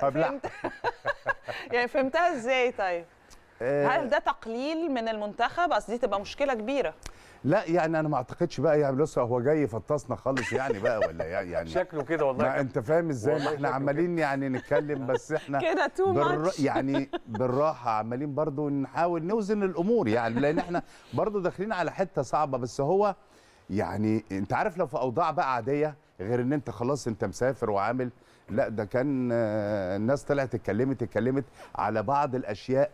Speaker 2: فهمت يعني فهمتها ازاي طيب آه، هل ده تقليل من المنتخب اصل دي تبقى مشكله كبيره
Speaker 9: لا يعني انا ما اعتقدش بقى يعني لسه هو جاي يفطسنا خالص يعني بقى ولا إيه؟ يعني شكله كده والله ما انت فاهم ازاي ما احنا عمالين يعني نتكلم بس احنا كده تو بالر... يعني بالراحه عمالين برضو نحاول نوزن الامور يعني لان احنا برضو داخلين على حته صعبه بس هو يعني انت عارف لو في اوضاع بقى عاديه غير ان انت خلاص انت مسافر وعامل لا ده كان آه، الناس طلعت اتكلمت اتكلمت على بعض الاشياء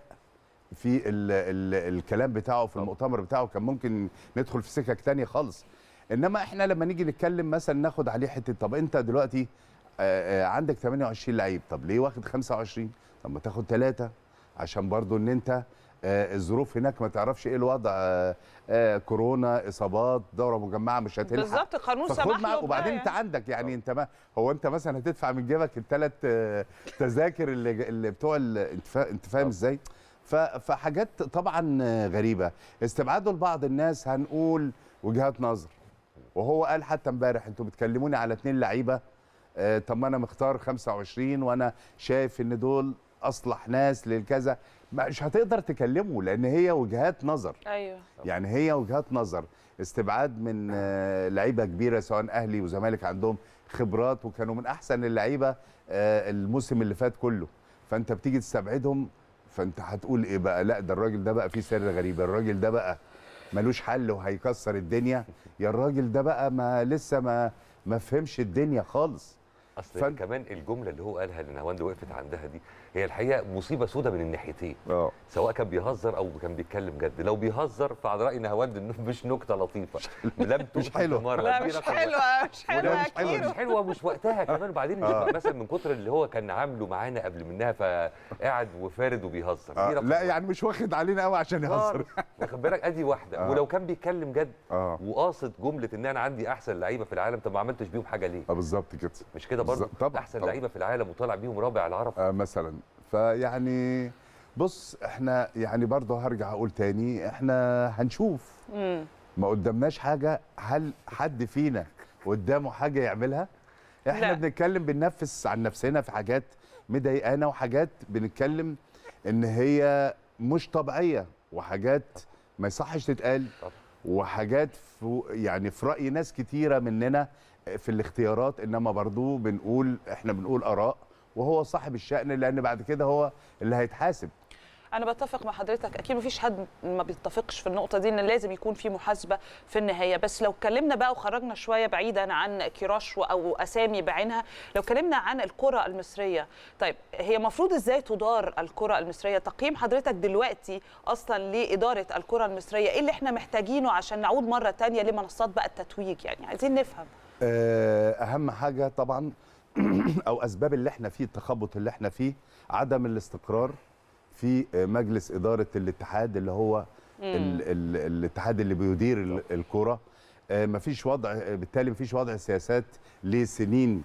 Speaker 9: في ال ال الكلام بتاعه في المؤتمر بتاعه كان ممكن ندخل في سكك تانية خالص انما احنا لما نيجي نتكلم مثلا ناخد عليه حته طب انت دلوقتي عندك 28 لعيب طب ليه واخد 25 طب ما تاخد ثلاثه عشان برضو ان انت الظروف هناك ما تعرفش ايه الوضع كورونا اصابات دوره مجمعه مش هتلحق بالظبط القانون سمح له وبعدين انت يعني. عندك يعني انت ما هو انت مثلا هتدفع من جيبك الثلاث تذاكر اللي, اللي بتوع انت فاهم ازاي؟ فحاجات طبعا غريبه استبعادوا لبعض الناس هنقول وجهات نظر وهو قال حتى امبارح انتوا بتكلموني على اثنين لعيبه آه، طب ما انا مختار 25 وانا شايف ان دول اصلح ناس للكذا مش هتقدر تكلمه لان هي وجهات نظر ايوه يعني هي وجهات نظر استبعاد من آه، لعيبه كبيره سواء اهلي وزمالك عندهم خبرات وكانوا من احسن اللعيبه آه، الموسم اللي فات كله فانت بتيجي تستبعدهم فانت هتقول ايه بقى لا ده الراجل ده بقى فيه سر غريب الراجل ده بقى ملوش حل وهيكسر الدنيا يا الراجل ده بقى ما لسه ما ما فهمش الدنيا خالص
Speaker 1: اصل ف... كمان الجمله اللي هو قالها اللي وقفت عندها دي هي الحقيقه مصيبه سودة من الناحيتين اه سواء كان بيهزر او كان بيتكلم جد لو بيهزر فعلى راي ان انه مش نكته لطيفه لم مش حلوه لا مش حلوه مش حلوه مش حلوه مش حلوه مش وقتها آه. كمان وبعدين مثلا من كتر اللي هو كان عامله معانا قبل منها فقاعد وفارد وبيهزر آه. لا
Speaker 9: يعني مش واخد علينا قوي عشان يهزر
Speaker 1: واخد بالك ادي واحده آه. ولو كان بيتكلم جد آه. وقاصد جمله ان انا عندي احسن لعيبه في العالم طب ما عملتش بيهم حاجه ليه؟ اه بالظبط كده مش كده برضه احسن لعيبه في العالم وطالع بيهم رابع العرب
Speaker 9: آه، مثلا فيعني بص احنا يعني برضه هرجع اقول تاني احنا هنشوف ما قدامناش حاجه هل حد فينا قدامه حاجه يعملها احنا لا. بنتكلم بننفس عن نفسنا في حاجات مضايقانا وحاجات بنتكلم ان هي مش طبيعيه وحاجات ما يصحش تتقال وحاجات في يعني في راي ناس كتيره مننا في الاختيارات انما برضو بنقول احنا بنقول اراء وهو صاحب الشأن لأن بعد كده هو اللي هيتحاسب
Speaker 2: انا بتفق مع حضرتك اكيد مفيش حد ما بيتفقش في النقطه دي ان لازم يكون في محاسبه في النهايه بس لو اتكلمنا بقى وخرجنا شويه بعيدا عن كيراش او اسامي بعينها لو اتكلمنا عن الكره المصريه طيب هي المفروض ازاي تدار الكره المصريه تقييم حضرتك دلوقتي اصلا لاداره الكره المصريه ايه اللي احنا محتاجينه عشان نعود مره تانية لمنصات بقى التتويج يعني عايزين نفهم
Speaker 9: آه، اهم حاجه طبعا او اسباب اللي احنا فيه التخبط اللي احنا فيه عدم الاستقرار في آه، مجلس اداره الاتحاد اللي هو ال ال الاتحاد اللي بيدير الكره آه، مفيش وضع آه، بالتالي مفيش وضع سياسات لسنين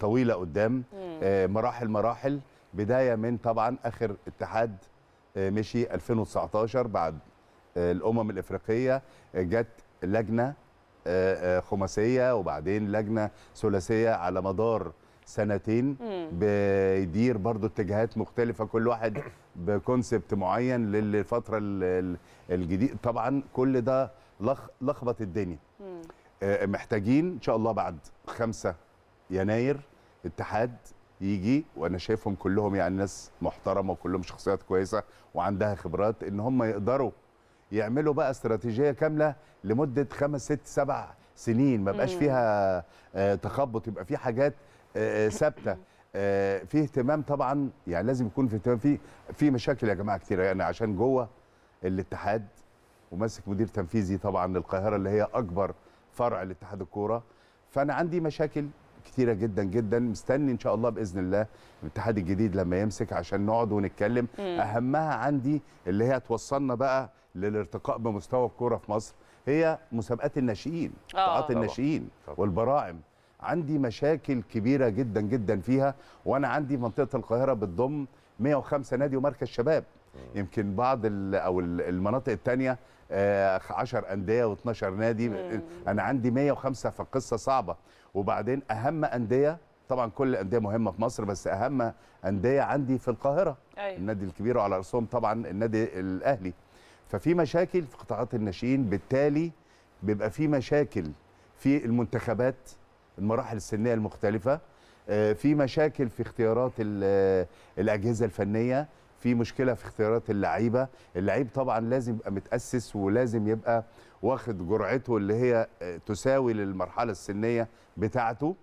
Speaker 9: طويله قدام مراحل مراحل بدايه من طبعا اخر اتحاد مشي 2019 بعد الامم الافريقيه جت لجنه خماسيه وبعدين لجنه ثلاثيه على مدار سنتين بيدير برضو اتجاهات مختلفه كل واحد بكونسبت معين للفتره الجديده طبعا كل ده لخبط الدنيا آه، محتاجين ان شاء الله بعد 5 يناير اتحاد يجي وانا شايفهم كلهم يعني ناس محترمه وكلهم شخصيات كويسه وعندها خبرات ان هم يقدروا يعملوا بقى استراتيجيه كامله لمده خمس ست سبع سنين ما بقاش فيها آه، تخبط يبقى في حاجات آه، آه، ثابته في اهتمام طبعا يعني لازم يكون في اهتمام في في مشاكل يا جماعه كتير يعني عشان جوه الاتحاد وماسك مدير تنفيذي طبعا للقاهره اللي هي اكبر فرع لاتحاد الكوره فانا عندي مشاكل كتيره جدا جدا مستني ان شاء الله باذن الله الاتحاد الجديد لما يمسك عشان نقعد ونتكلم اهمها عندي اللي هي توصلنا بقى للارتقاء بمستوى الكوره في مصر هي مسابقات الناشئين آه، قطاعات الناشئين والبراعم عندي مشاكل كبيره جدا جدا فيها وانا عندي منطقه القاهره بتضم 105 نادي ومركز شباب يمكن بعض او المناطق الثانيه 10 آه، انديه و12 نادي انا عندي 105 فالقصه صعبه وبعدين اهم انديه طبعا كل الانديه مهمه في مصر بس اهم انديه عندي في القاهره أيوة. النادي الكبير وعلى راسهم طبعا النادي الاهلي ففي مشاكل في قطاعات الناشئين بالتالي بيبقى في مشاكل في المنتخبات المراحل السنيه المختلفه آه، في مشاكل في اختيارات آه، الاجهزه الفنيه في مشكله في اختيارات اللعيبه اللعيب طبعا لازم يبقى متاسس ولازم يبقى واخد جرعته اللي هي آه، تساوي للمرحله السنيه بتاعته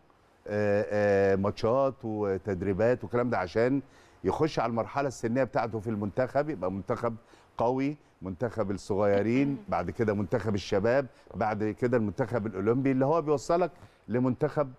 Speaker 9: ماتشات وتدريبات والكلام ده عشان يخش على المرحله السنيه بتاعته في المنتخب يبقى منتخب قوي منتخب الصغيرين بعد كده منتخب الشباب بعد كده المنتخب الاولمبي اللي هو بيوصلك لمنتخب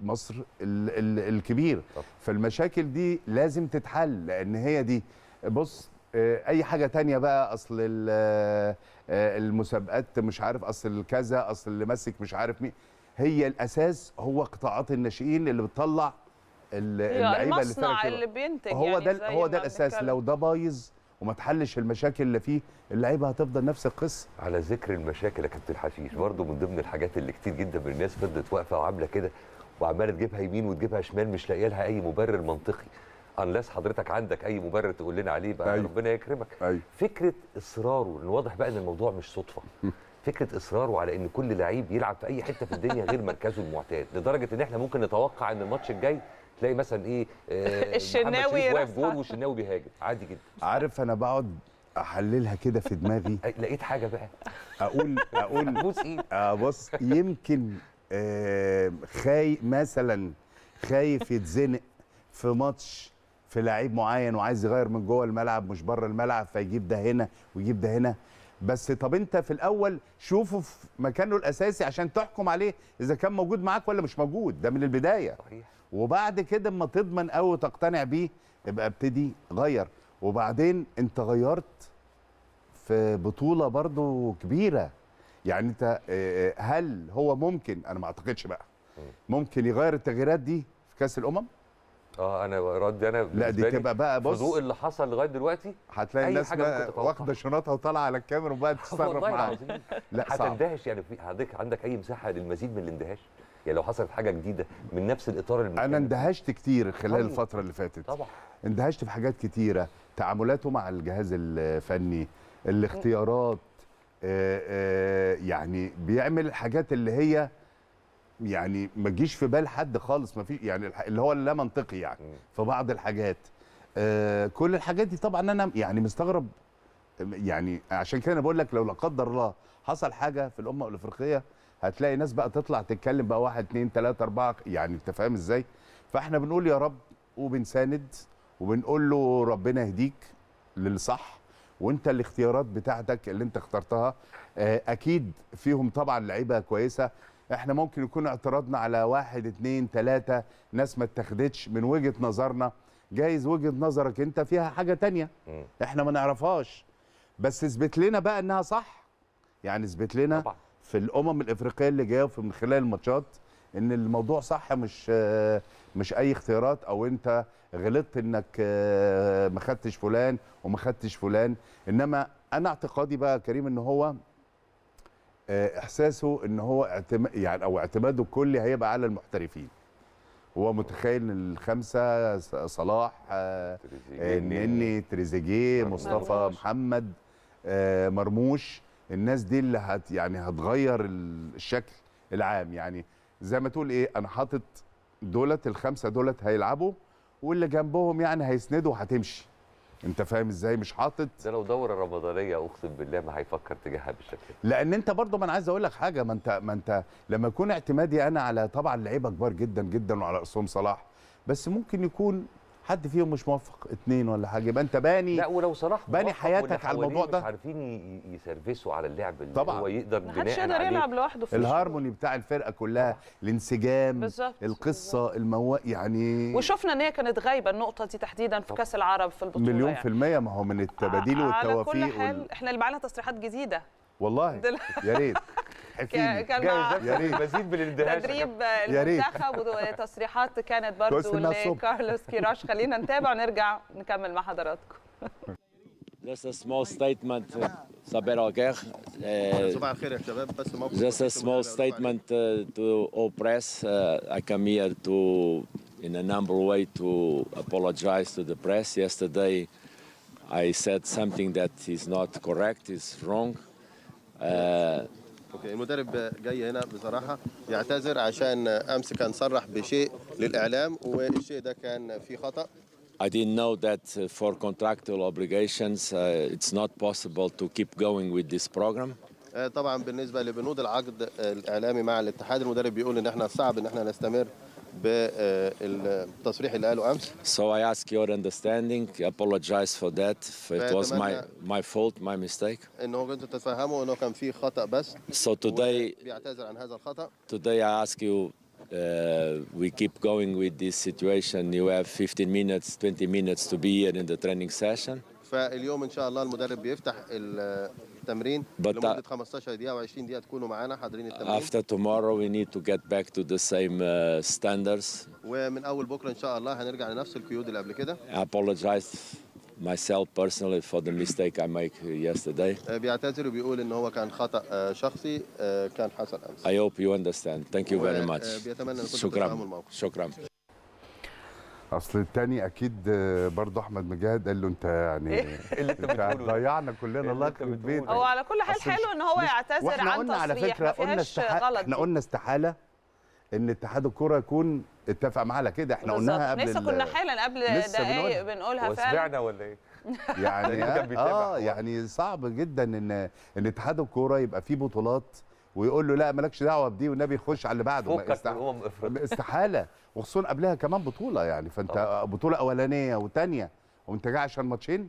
Speaker 9: مصر ال ال الكبير طب. فالمشاكل دي لازم تتحل لان هي دي بص آه، اي حاجه تانية بقى اصل آه، المسابقات مش عارف اصل كذا اصل اللي ماسك مش عارف مين هي الاساس هو قطاعات الناشئين اللي بتطلع أيوة، اللعيبه اللي, اللي
Speaker 2: بينتج هو يعني ده هو ده الاساس
Speaker 9: لو ده بايظ وما تحلش المشاكل اللي فيه اللعيبه هتفضل نفس القصه على
Speaker 1: ذكر المشاكل يا كابتن حشيش برضه من ضمن الحاجات اللي كتير جدا من الناس فضلت واقفه وعامله كده وعماله تجيبها يمين وتجيبها شمال مش لاقيه لها اي مبرر منطقي انلس حضرتك عندك اي مبرر تقول لنا عليه بقى أيوه. ربنا يكرمك أيوه. فكره اصراره ان واضح بقى ان الموضوع مش صدفه فكره اصراره على ان كل لعيب يلعب في اي حته في الدنيا غير مركزه المعتاد لدرجه ان احنا ممكن نتوقع ان الماتش الجاي تلاقي مثلا ايه آه، الشناوي واقف جول والشناوي بيهاجم
Speaker 9: عادي جدا عارف انا بقعد احللها كده في دماغي لقيت حاجه بقى اقول اقول بص ايه آه، بص يمكن آه، خاي مثلا خايف يتزنق في ماتش في لعيب معين وعايز يغير من جوه الملعب مش بره الملعب فيجيب ده هنا ويجيب ده هنا بس طب انت في الاول شوفه في مكانه الاساسي عشان تحكم عليه اذا كان موجود معاك ولا مش موجود ده من البدايه صحيح وبعد كده اما تضمن او تقتنع بيه ابقى ابتدي غير وبعدين انت غيرت في بطوله برضو كبيره يعني انت آه، آه، هل هو ممكن انا ما اعتقدش بقى ممكن يغير التغييرات دي في كاس الامم
Speaker 1: اه انا ردي انا لا دي تبقى بقى بص الضوء اللي حصل لغايه دلوقتي هتلاقي الناس واخده
Speaker 9: شنطها وطالعه على الكاميرا وبقى تتصرف معاها
Speaker 1: لا هتندهش يعني في حضرتك عندك اي مساحه للمزيد من الاندهاش يعني لو حصلت حاجه جديده
Speaker 9: من نفس الاطار اللي انا اندهشت كتير خلال طبعا. الفتره اللي فاتت طبعا اندهشت في حاجات كتيره تعاملاته مع الجهاز الفني الاختيارات آآ آه، آآ آه، يعني بيعمل الحاجات اللي هي يعني ما تجيش في بال حد خالص ما في يعني اللي هو اللا منطقي يعني في بعض الحاجات آه، كل الحاجات دي طبعا انا يعني مستغرب يعني عشان كده انا بقول لك لو لا قدر الله حصل حاجه في الامه الافريقيه هتلاقي ناس بقى تطلع تتكلم بقى واحد اتنين تلاته اربعه يعني انت فاهم ازاي؟ فاحنا بنقول يا رب وبنساند وبنقول له ربنا يهديك للصح وانت الاختيارات بتاعتك اللي انت اخترتها آه، اكيد فيهم طبعا لعيبه كويسه احنا ممكن يكون اعتراضنا على واحد اتنين تلاته ناس ما اتخذتش من وجهه نظرنا جايز وجهه نظرك انت فيها حاجه تانية احنا ما نعرفهاش بس اثبت لنا بقى انها صح يعني اثبت لنا طبعا. في الامم الافريقيه اللي جايه من خلال الماتشات ان الموضوع صح مش مش اي اختيارات او انت غلطت انك ما خدتش فلان وما خدتش فلان انما انا اعتقادي بقى كريم ان هو آه، احساسه ان هو اعتماد يعني او اعتماده الكلي هيبقى على المحترفين هو متخيل الخمسه صلاح آه، تريزيجيه نني تريزيجيه مصطفى آه، مرموش. محمد مرموش الناس دي اللي هت يعني هتغير الشكل العام يعني زي ما تقول ايه انا حاطط دولت الخمسه دولت هيلعبوا واللي جنبهم يعني هيسندوا وهتمشي انت فاهم ازاي مش
Speaker 1: حاطط ده لو دوره رمضانيه اقسم بالله ما هيفكر تجاهها بالشكل
Speaker 9: لان انت برضه ما انا عايز اقول لك حاجه ما انت ما انت لما يكون اعتمادي انا على طبعا لعيبه كبار جدا جدا وعلى راسهم صلاح بس ممكن يكون حد فيهم مش موفق اثنين ولا حاجه يبقى انت باني لا ولو صلاح باني حياتك على الموضوع ده مش عارفين يسرفسوا على اللعب اللي طبعا هو يقدر بناء محدش يقدر يلعب لوحده في الهارموني بتاع الفرقه كلها الانسجام بالزبط. القصه بالزبط. المو... يعني
Speaker 2: وشفنا ان هي كانت غايبه النقطه دي تحديدا في كاس العرب في البطوله مليون يعني. في
Speaker 9: الميه ما هو من التباديل والتوافيق على كل حال وال...
Speaker 2: احنا اللي معانا تصريحات جديده
Speaker 9: والله يا ريت اكيد كان يا ريت مزيد من الاندهاش تدريب المنتخب
Speaker 2: وتصريحات كانت برضو لكارلوس كيراش خلينا نتابع ونرجع نكمل مع حضراتكم
Speaker 10: This is a small statement, صباح الخير. صباح الخير يا a small statement uh, to all press. Uh, I come here to, in a number of ways, to apologize to the press. Yesterday, I said something that is not correct, is wrong. Uh,
Speaker 8: اوكي المدرب جاي هنا بصراحه يعتذر عشان
Speaker 10: امس كان صرح بشيء
Speaker 8: للاعلام والشيء ده كان في خطا
Speaker 10: I didn't know that uh, for contractual obligations uh, it's not possible to keep going with this program. آه،
Speaker 8: طبعا بالنسبه لبنود العقد الاعلامي مع الاتحاد المدرب بيقول ان احنا صعب ان احنا نستمر
Speaker 10: بالتصريح اللي قاله امس So I ask your understanding, apologize for that. It was my my fault, my mistake. ان هو كنت تتفهمه ان كان في خطا بس So today
Speaker 8: بيعتذر عن هذا الخطا
Speaker 10: today I ask you uh, we keep going with this situation. You have 15 minutes, 20 minutes to be here in the training session.
Speaker 8: فاليوم ان شاء الله المدرب بيفتح التمرين But uh, لمده 15 دقيقه و20 دقيقه تكونوا معانا حاضرين التمرين after
Speaker 10: tomorrow we need to get back to the same uh, standards
Speaker 8: ومن اول بكره ان شاء الله هنرجع لنفس القيود اللي قبل كده
Speaker 10: I apologize myself personally for the mistake I make yesterday.
Speaker 8: آه، بيعتذر وبيقول ان هو كان خطا آه، شخصي آه، كان حصل امس.
Speaker 10: I hope you understand. Thank you very much. بيتمنى ان شكرا. شكرا.
Speaker 9: اصل التاني اكيد برضه احمد مجاهد قال له انت يعني إيه؟ إيه اللي انت بتقوله ضيعنا كلنا إيه الله يخرب بيتك هو على كل حال حلو ان هو يعتذر عن قلنا على فكره قلنا استحاله احنا قلنا استحاله ان اتحاد الكوره يكون اتفق معاه على كده احنا قلناها قبل لسه كنا حالا
Speaker 2: قبل دقايق بنقولها فعلا وسمعنا
Speaker 1: ولا ايه
Speaker 9: يعني اه يعني صعب جدا ان ان اتحاد الكوره يبقى فيه بطولات ويقول له لا مالكش دعوه بدي والنبي خش على اللي بعده أمم استحاله وخصوصا قبلها كمان بطوله يعني فانت أوه. بطوله اولانيه وثانيه وانت جاي عشان ماتشين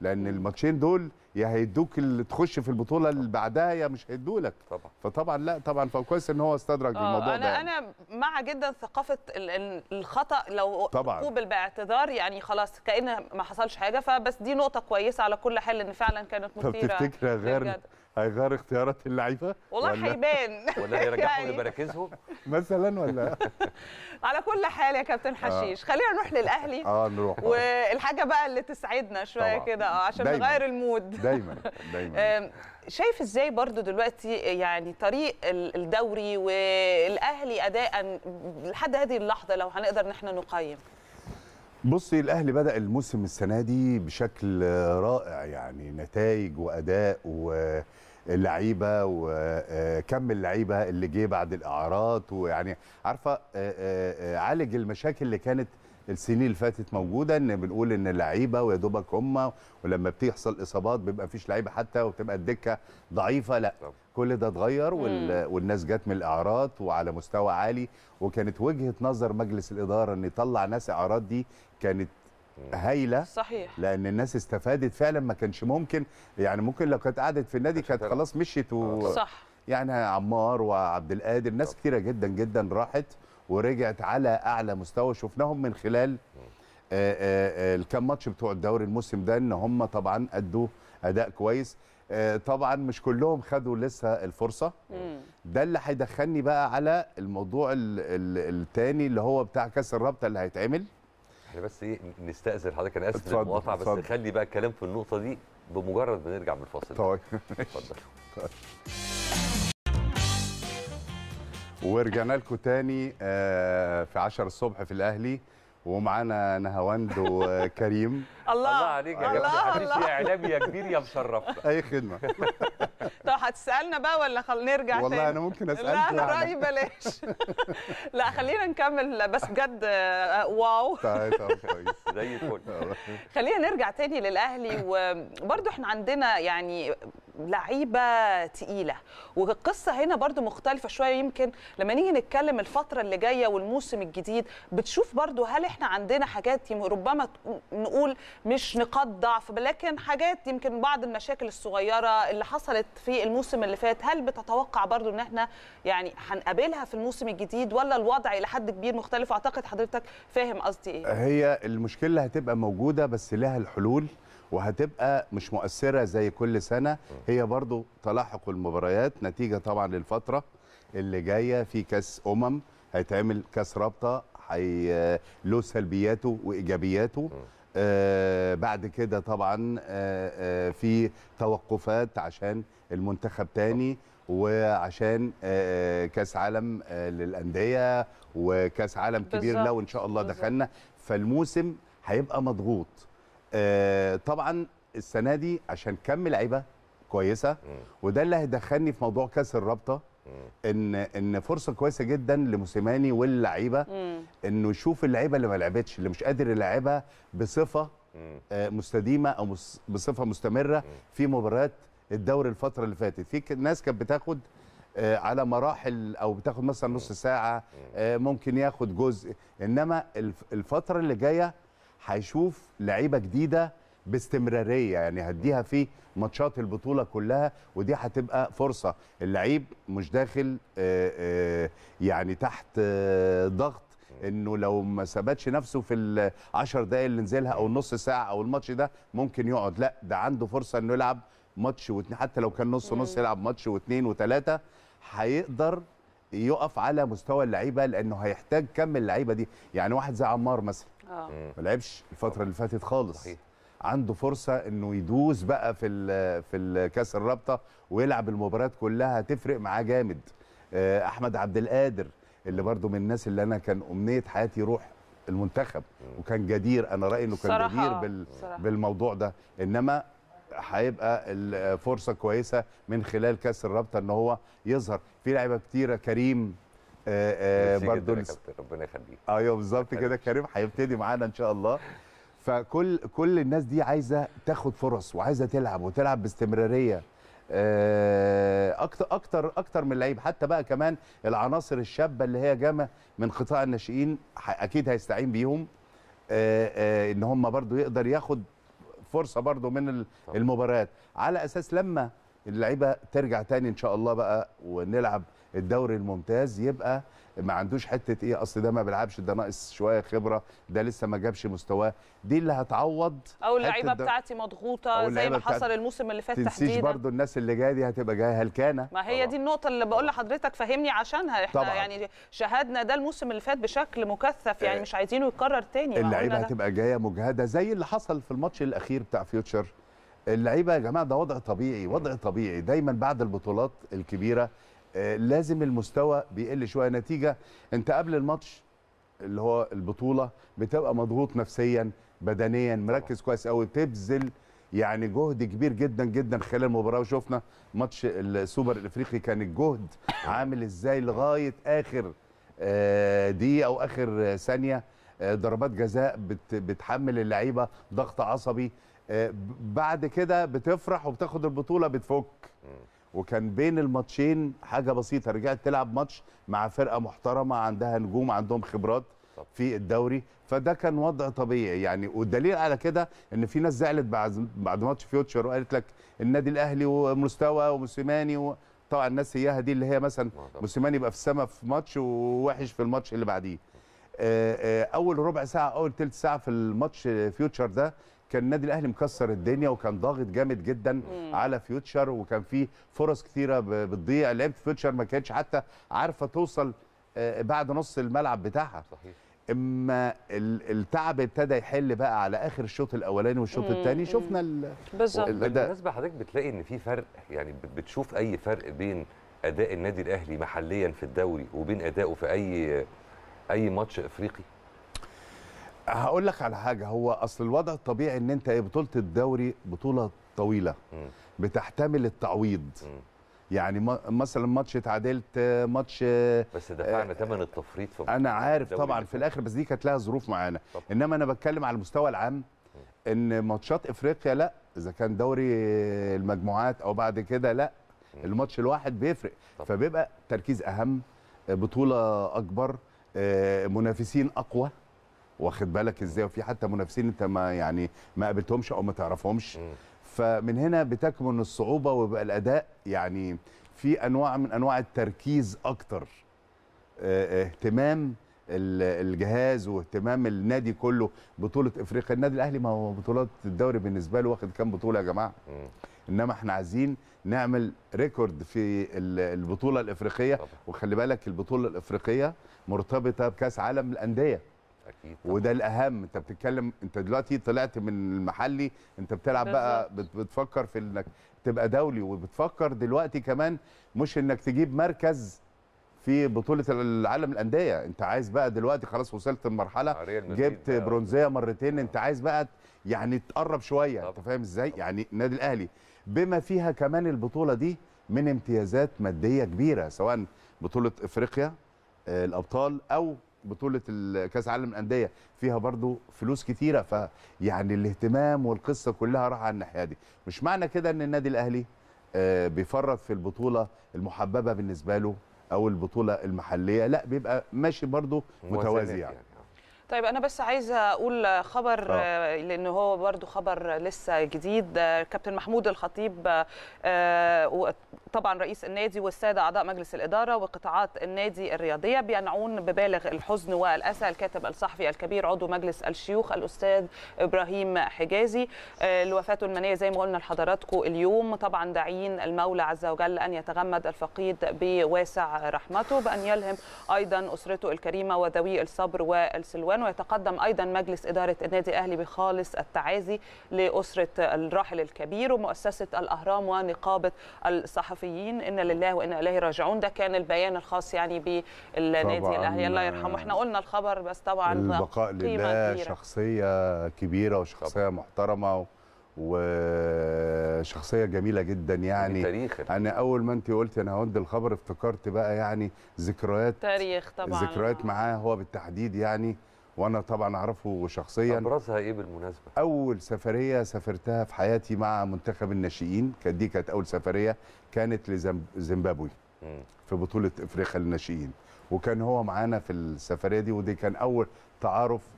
Speaker 9: لان الماتشين دول يا هيدوك اللي تخش في البطوله اللي بعدها يا مش هيدولك طبعا فطبعا لا طبعا فكويس ان هو استدرج آه، الموضوع أنا ده يعني. انا
Speaker 2: يعني. مع جدا ثقافه الخطا لو طبعا قوبل باعتذار يعني خلاص كان ما حصلش حاجه فبس دي نقطه كويسه على كل حال ان فعلا كانت مثيره طب تفتكر
Speaker 9: غير هيغير اختيارات اللعيبه والله هيبان
Speaker 2: ولا هيرجعهم يعني لمراكزهم
Speaker 9: مثلا ولا
Speaker 2: على كل حال يا كابتن حشيش آه. خلينا نروح للاهلي اه نروح والحاجه بقى اللي تسعدنا شويه كده آه، عشان دايماً. نغير المود دايما دايما شايف ازاي برضو دلوقتي يعني طريق الدوري والاهلي اداء لحد هذه اللحظه لو هنقدر ان احنا نقيم
Speaker 9: بصي الاهلي بدا الموسم السنه دي بشكل رائع يعني نتائج واداء و اللعيبه وكم آه، اللعيبه اللي جه بعد الاعارات ويعني عارفه آه، آه، عالج المشاكل اللي كانت السنين اللي فاتت موجوده ان بنقول ان اللعيبه ويا دوبك هم ولما بتحصل اصابات بيبقى فيش لعيبه حتى وبتبقى الدكه ضعيفه لا كل ده اتغير والناس جت من الاعارات وعلى مستوى عالي وكانت وجهه نظر مجلس الاداره ان يطلع ناس اعارات دي كانت هايله صحيح لان الناس استفادت فعلا ما كانش ممكن يعني ممكن لو كانت قعدت في النادي كانت خلاص مشيت و آه. صح يعني عمار وعبد القادر ناس كتيره جدا جدا راحت ورجعت على اعلى مستوى شفناهم من خلال آه، آه، الكام ماتش بتوع الدوري الموسم ده ان هم طبعا ادوا اداء كويس طبعا مش كلهم خدوا لسه الفرصه ده اللي هيدخلني بقى على الموضوع الثاني اللي هو بتاع كاس الرابطه اللي هيتعمل
Speaker 1: احنا بس ايه نستاذن حضرتك انا اسف للمقاطعه بس خلي بقى الكلام في النقطه دي بمجرد ما نرجع من الفاصل طيب اتفضل
Speaker 9: ورجعنا لكم تاني آه، في 10 الصبح في الاهلي ومعانا نهاوند وكريم
Speaker 2: الله الله عليك يا الله يا
Speaker 1: اعلامي يا
Speaker 9: كبير يا مشرفنا اي خدمه
Speaker 2: طب هتسالنا بقى ولا خل نرجع والله تاني. انا ممكن اسالك لا انا رايي بلاش لا خلينا نكمل بس بجد آه، آه، واو طيب طيب
Speaker 1: كويس زي الفل
Speaker 2: خلينا نرجع تاني للاهلي وبرده احنا عندنا يعني لعيبه تقيله والقصه هنا برضو مختلفه شويه يمكن لما نيجي نتكلم الفتره اللي جايه والموسم الجديد بتشوف برضو هل احنا عندنا حاجات ربما نقول مش نقاط ضعف لكن حاجات يمكن بعض المشاكل الصغيره اللي حصلت في الموسم اللي فات هل بتتوقع برضو ان احنا يعني هنقابلها في الموسم الجديد ولا الوضع الى حد كبير مختلف اعتقد حضرتك فاهم قصدي ايه
Speaker 9: هي المشكله هتبقى موجوده بس لها الحلول وهتبقى مش مؤثره زي كل سنه هي برضو تلاحق المباريات نتيجه طبعا للفتره اللي جايه في كاس امم هيتعمل كاس رابطه هي له سلبياته وايجابياته آه بعد كده طبعا آه آه في توقفات عشان المنتخب تاني وعشان آه، آه، كاس عالم آه، للانديه وكاس عالم كبير لو ان شاء الله دخلنا فالموسم هيبقى مضغوط آه، طبعا السنه دي عشان كم لعيبه كويسه وده اللي هيدخلني في موضوع كاس الرابطه ان ان فرصه كويسه جدا لموسيماني واللعيبه انه يشوف اللعيبه اللي ما لعبتش اللي مش قادر يلعبها بصفه آه، مستديمه او بصفه مستمره في مباريات الدوري الفتره اللي فاتت في ناس كانت بتاخد آه، على مراحل او بتاخد مثلا نص ساعه ممكن ياخد جزء انما الفتره اللي جايه هيشوف لعيبه جديده باستمراريه يعني هديها في ماتشات البطوله كلها ودي هتبقى فرصه اللعيب مش داخل آه، آه، يعني تحت آه، ضغط انه لو ما ثبتش نفسه في ال 10 دقائق اللي نزلها او النص ساعه او الماتش ده ممكن يقعد لا ده عنده فرصه انه يلعب ماتش واثنين حتى لو كان نص ونص يلعب ماتش واثنين وثلاثه هيقدر يقف على مستوى اللعيبه لانه هيحتاج كم اللعيبه دي يعني واحد زي عمار مثلا اه. ما لعبش الفتره اللي فاتت خالص صحيح. عنده فرصه انه يدوس بقى في في كاس الرابطه ويلعب المباريات كلها هتفرق معاه جامد آه، احمد عبد القادر اللي برده من الناس اللي انا كان امنيه حياتي يروح المنتخب وكان جدير انا رايي انه كان جدير بال صراحة. بالموضوع ده انما هيبقى الفرصه كويسه من خلال كاس الرابطه ان هو يظهر في لعيبه كتيره كريم آه، آه، برضه ربنا يخليك آه، ايوه بالظبط كده أيوه. كريم هيبتدي معانا ان شاء الله فكل كل الناس دي عايزه تاخد فرص وعايزه تلعب وتلعب باستمراريه اكتر اكتر اكتر من لعيب حتى بقى كمان العناصر الشابه اللي هي جامه من قطاع الناشئين اكيد هيستعين بيهم ان هم برضو يقدر ياخد فرصه برضو من المباريات على اساس لما اللعيبه ترجع تاني ان شاء الله بقى ونلعب الدوري الممتاز يبقى ما عندوش حته ايه اصل ده ما بيلعبش ده ناقص شويه خبره ده لسه ما جابش مستواه دي اللي هتعوض او اللعيبه بتاعتي
Speaker 2: مضغوطه زي ما حصل الموسم اللي فات تحديدا تنسيش برضو
Speaker 9: الناس اللي جايه دي هتبقى جايه هلكانه
Speaker 2: ما هي طبعا. دي النقطه اللي بقول لحضرتك فهمني عشانها احنا طبعا. يعني شاهدنا ده الموسم اللي فات بشكل مكثف يعني آه، مش عايزينه يتكرر تاني اللعيبه هتبقى
Speaker 9: جايه مجهده زي اللي حصل في الماتش الاخير بتاع فيوتشر اللعيبه يا جماعه ده وضع طبيعي وضع طبيعي دايما بعد البطولات الكبيره لازم المستوى بيقل شويه نتيجه انت قبل الماتش اللي هو البطوله بتبقى مضغوط نفسيا بدنيا مركز كويس قوي بتبذل يعني جهد كبير جدا جدا خلال المباراه وشفنا ماتش السوبر الافريقي كان الجهد عامل ازاي لغايه اخر آه، دقيقه او اخر ثانيه آه، ضربات جزاء بتحمل اللعيبه ضغط عصبي آه، بعد كده بتفرح وبتاخد البطوله بتفك وكان بين الماتشين حاجه بسيطه رجعت تلعب ماتش مع فرقه محترمه عندها نجوم عندهم خبرات في الدوري فده كان وضع طبيعي يعني والدليل على كده ان في ناس زعلت بعد بعد ماتش فيوتشر وقالت لك النادي الاهلي ومستوى وموسيماني و... طبعا الناس هياها دي اللي هي مثلا موسيماني يبقى في السما في ماتش ووحش في الماتش اللي بعديه اول ربع ساعه اول ثلث ساعه في الماتش فيوتشر ده كان النادي الاهلي مكسر الدنيا وكان ضاغط جامد جدا مم. على فيوتشر وكان في فرص كثيره بتضيع لعبه فيوتشر ما كانتش حتى عارفه توصل آه، بعد نص الملعب بتاعها صحيح اما التعب ابتدى يحل بقى على اخر الشوط الاولاني والشوط الثاني شفنا بالظبط بالنسبه حضرتك بتلاقي ان في فرق يعني بتشوف اي
Speaker 1: فرق بين اداء النادي الاهلي محليا في الدوري وبين اداؤه في اي اي ماتش
Speaker 9: افريقي هقول لك على حاجه هو اصل الوضع الطبيعي ان انت إيه، بطوله الدوري بطوله طويله بتحتمل التعويض يعني مثلا ماتش اتعادلت ماتش بس آه، دفعنا
Speaker 1: ثمن التفريط في انا عارف طبعا
Speaker 9: في الاخر بس دي كانت لها ظروف معانا انما انا بتكلم على المستوى العام ان ماتشات افريقيا لا اذا كان دوري المجموعات او بعد كده لا الماتش الواحد بيفرق طبعا. فبيبقى تركيز اهم بطوله اكبر آه، منافسين اقوى واخد بالك ازاي وفي حتى منافسين انت ما يعني ما قابلتهمش او ما تعرفهمش فمن هنا بتكمن الصعوبه ويبقى الاداء يعني في انواع من انواع التركيز اكتر آه، آه، اهتمام الجهاز واهتمام النادي كله بطوله افريقيا النادي الاهلي ما هو بطولات الدوري بالنسبه له واخد كام بطوله يا جماعه انما احنا عايزين نعمل ريكورد في البطوله الافريقيه وخلي بالك البطوله الافريقيه مرتبطه بكاس عالم الانديه اكيد طبعا. وده الاهم انت بتتكلم انت دلوقتي طلعت من المحلي انت بتلعب بقى بتفكر في انك تبقى دولي وبتفكر دلوقتي كمان مش انك تجيب مركز في بطوله العالم الانديه انت عايز بقى دلوقتي خلاص وصلت لمرحله جبت برونزيه مرتين انت عايز بقى يعني تقرب شويه طبعا. انت فاهم ازاي يعني النادي الاهلي بما فيها كمان البطوله دي من امتيازات ماديه كبيره سواء بطوله افريقيا آه، الابطال او بطوله كاس العالم للانديه فيها برضو فلوس كتيره فيعني الاهتمام والقصه كلها راح على الناحيه دي مش معنى كده ان النادي الاهلي آه، بيفرط في البطوله المحببه بالنسبه له او البطوله المحليه لا بيبقى ماشي برضو متوازي يعني. يعني.
Speaker 2: طيب انا بس عايزه اقول خبر أوه. آه، لان هو برضو خبر لسه جديد آه، كابتن محمود الخطيب آه، طبعا رئيس النادي والساده اعضاء مجلس الاداره وقطاعات النادي الرياضيه بينعون ببالغ الحزن والاسى الكاتب الصحفي الكبير عضو مجلس الشيوخ الاستاذ ابراهيم حجازي الوفاه المنيه زي ما قلنا لحضراتكم اليوم طبعا داعيين المولى عز وجل ان يتغمد الفقيد بواسع رحمته بان يلهم ايضا اسرته الكريمه وذوي الصبر والسلوان ويتقدم ايضا مجلس اداره النادي الاهلي بخالص التعازي لاسره الراحل الكبير ومؤسسه الاهرام ونقابه الصحفيين ان لله وانا اليه راجعون ده كان البيان الخاص يعني بالنادي الاهلي الله يرحمه احنا قلنا الخبر بس طبعا البقاء لله كبيرة.
Speaker 9: شخصيه كبيره وشخصيه محترمه و... وشخصيه جميله جدا يعني تاريخ انا اول ما انت قلتي انا هود الخبر افتكرت بقى يعني ذكريات تاريخ طبعا ذكريات معاه هو بالتحديد يعني وانا طبعا اعرفه شخصيا ابرزها ايه بالمناسبه اول سفريه سافرتها في حياتي مع منتخب الناشئين كانت دي كانت اول سفريه كانت لزيمبابوي في بطوله افريقيا للناشئين وكان هو معانا في السفريه دي ودي كان اول تعارف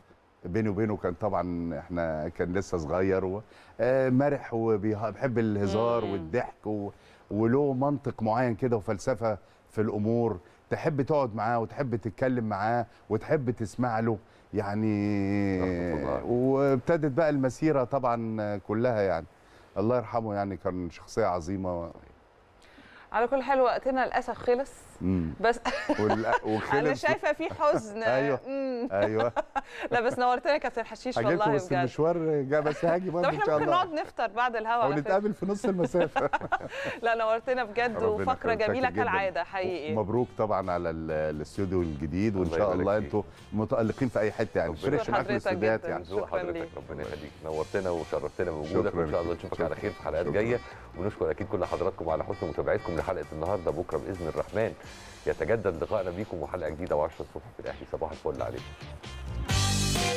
Speaker 9: بيني وبينه كان طبعا احنا كان لسه صغير ومرح آه، وبيحب الهزار والضحك وله منطق معين كده وفلسفه في الامور تحب تقعد معاه وتحب تتكلم معاه وتحب تسمع له يعني وابتدت بقى المسيره طبعا كلها يعني الله يرحمه يعني كان شخصيه عظيمه
Speaker 2: على كل حال وقتنا للاسف خلص بس
Speaker 9: انا شايفه
Speaker 2: في حزن ايوه ايوه لا بس نورتنا يا كابتن حشيش والله بجد بس
Speaker 9: المشوار جا بس هاجي برضه ان شاء الله طب احنا ممكن
Speaker 2: نقعد نفطر بعد الهوا ونتقابل
Speaker 9: في نص المسافه
Speaker 2: لا نورتنا بجد وفقره جميله كالعاده حقيقي
Speaker 9: مبروك طبعا على الاستوديو الجديد وان شاء الله انتوا متالقين في اي حته يعني فرش معاك الاستوديوهات يعني شكرا حضرتك ربنا يخليك نورتنا وشرفتنا
Speaker 1: بوجودك وان شاء الله نشوفك على خير في حلقات جايه ونشكر اكيد كل حضراتكم على حسن متابعتكم حلقه النهارده بكره باذن الرحمن يتجدد لقائنا بيكم وحلقه جديده و10 الصبح في الاهلي صباح الفل عليكم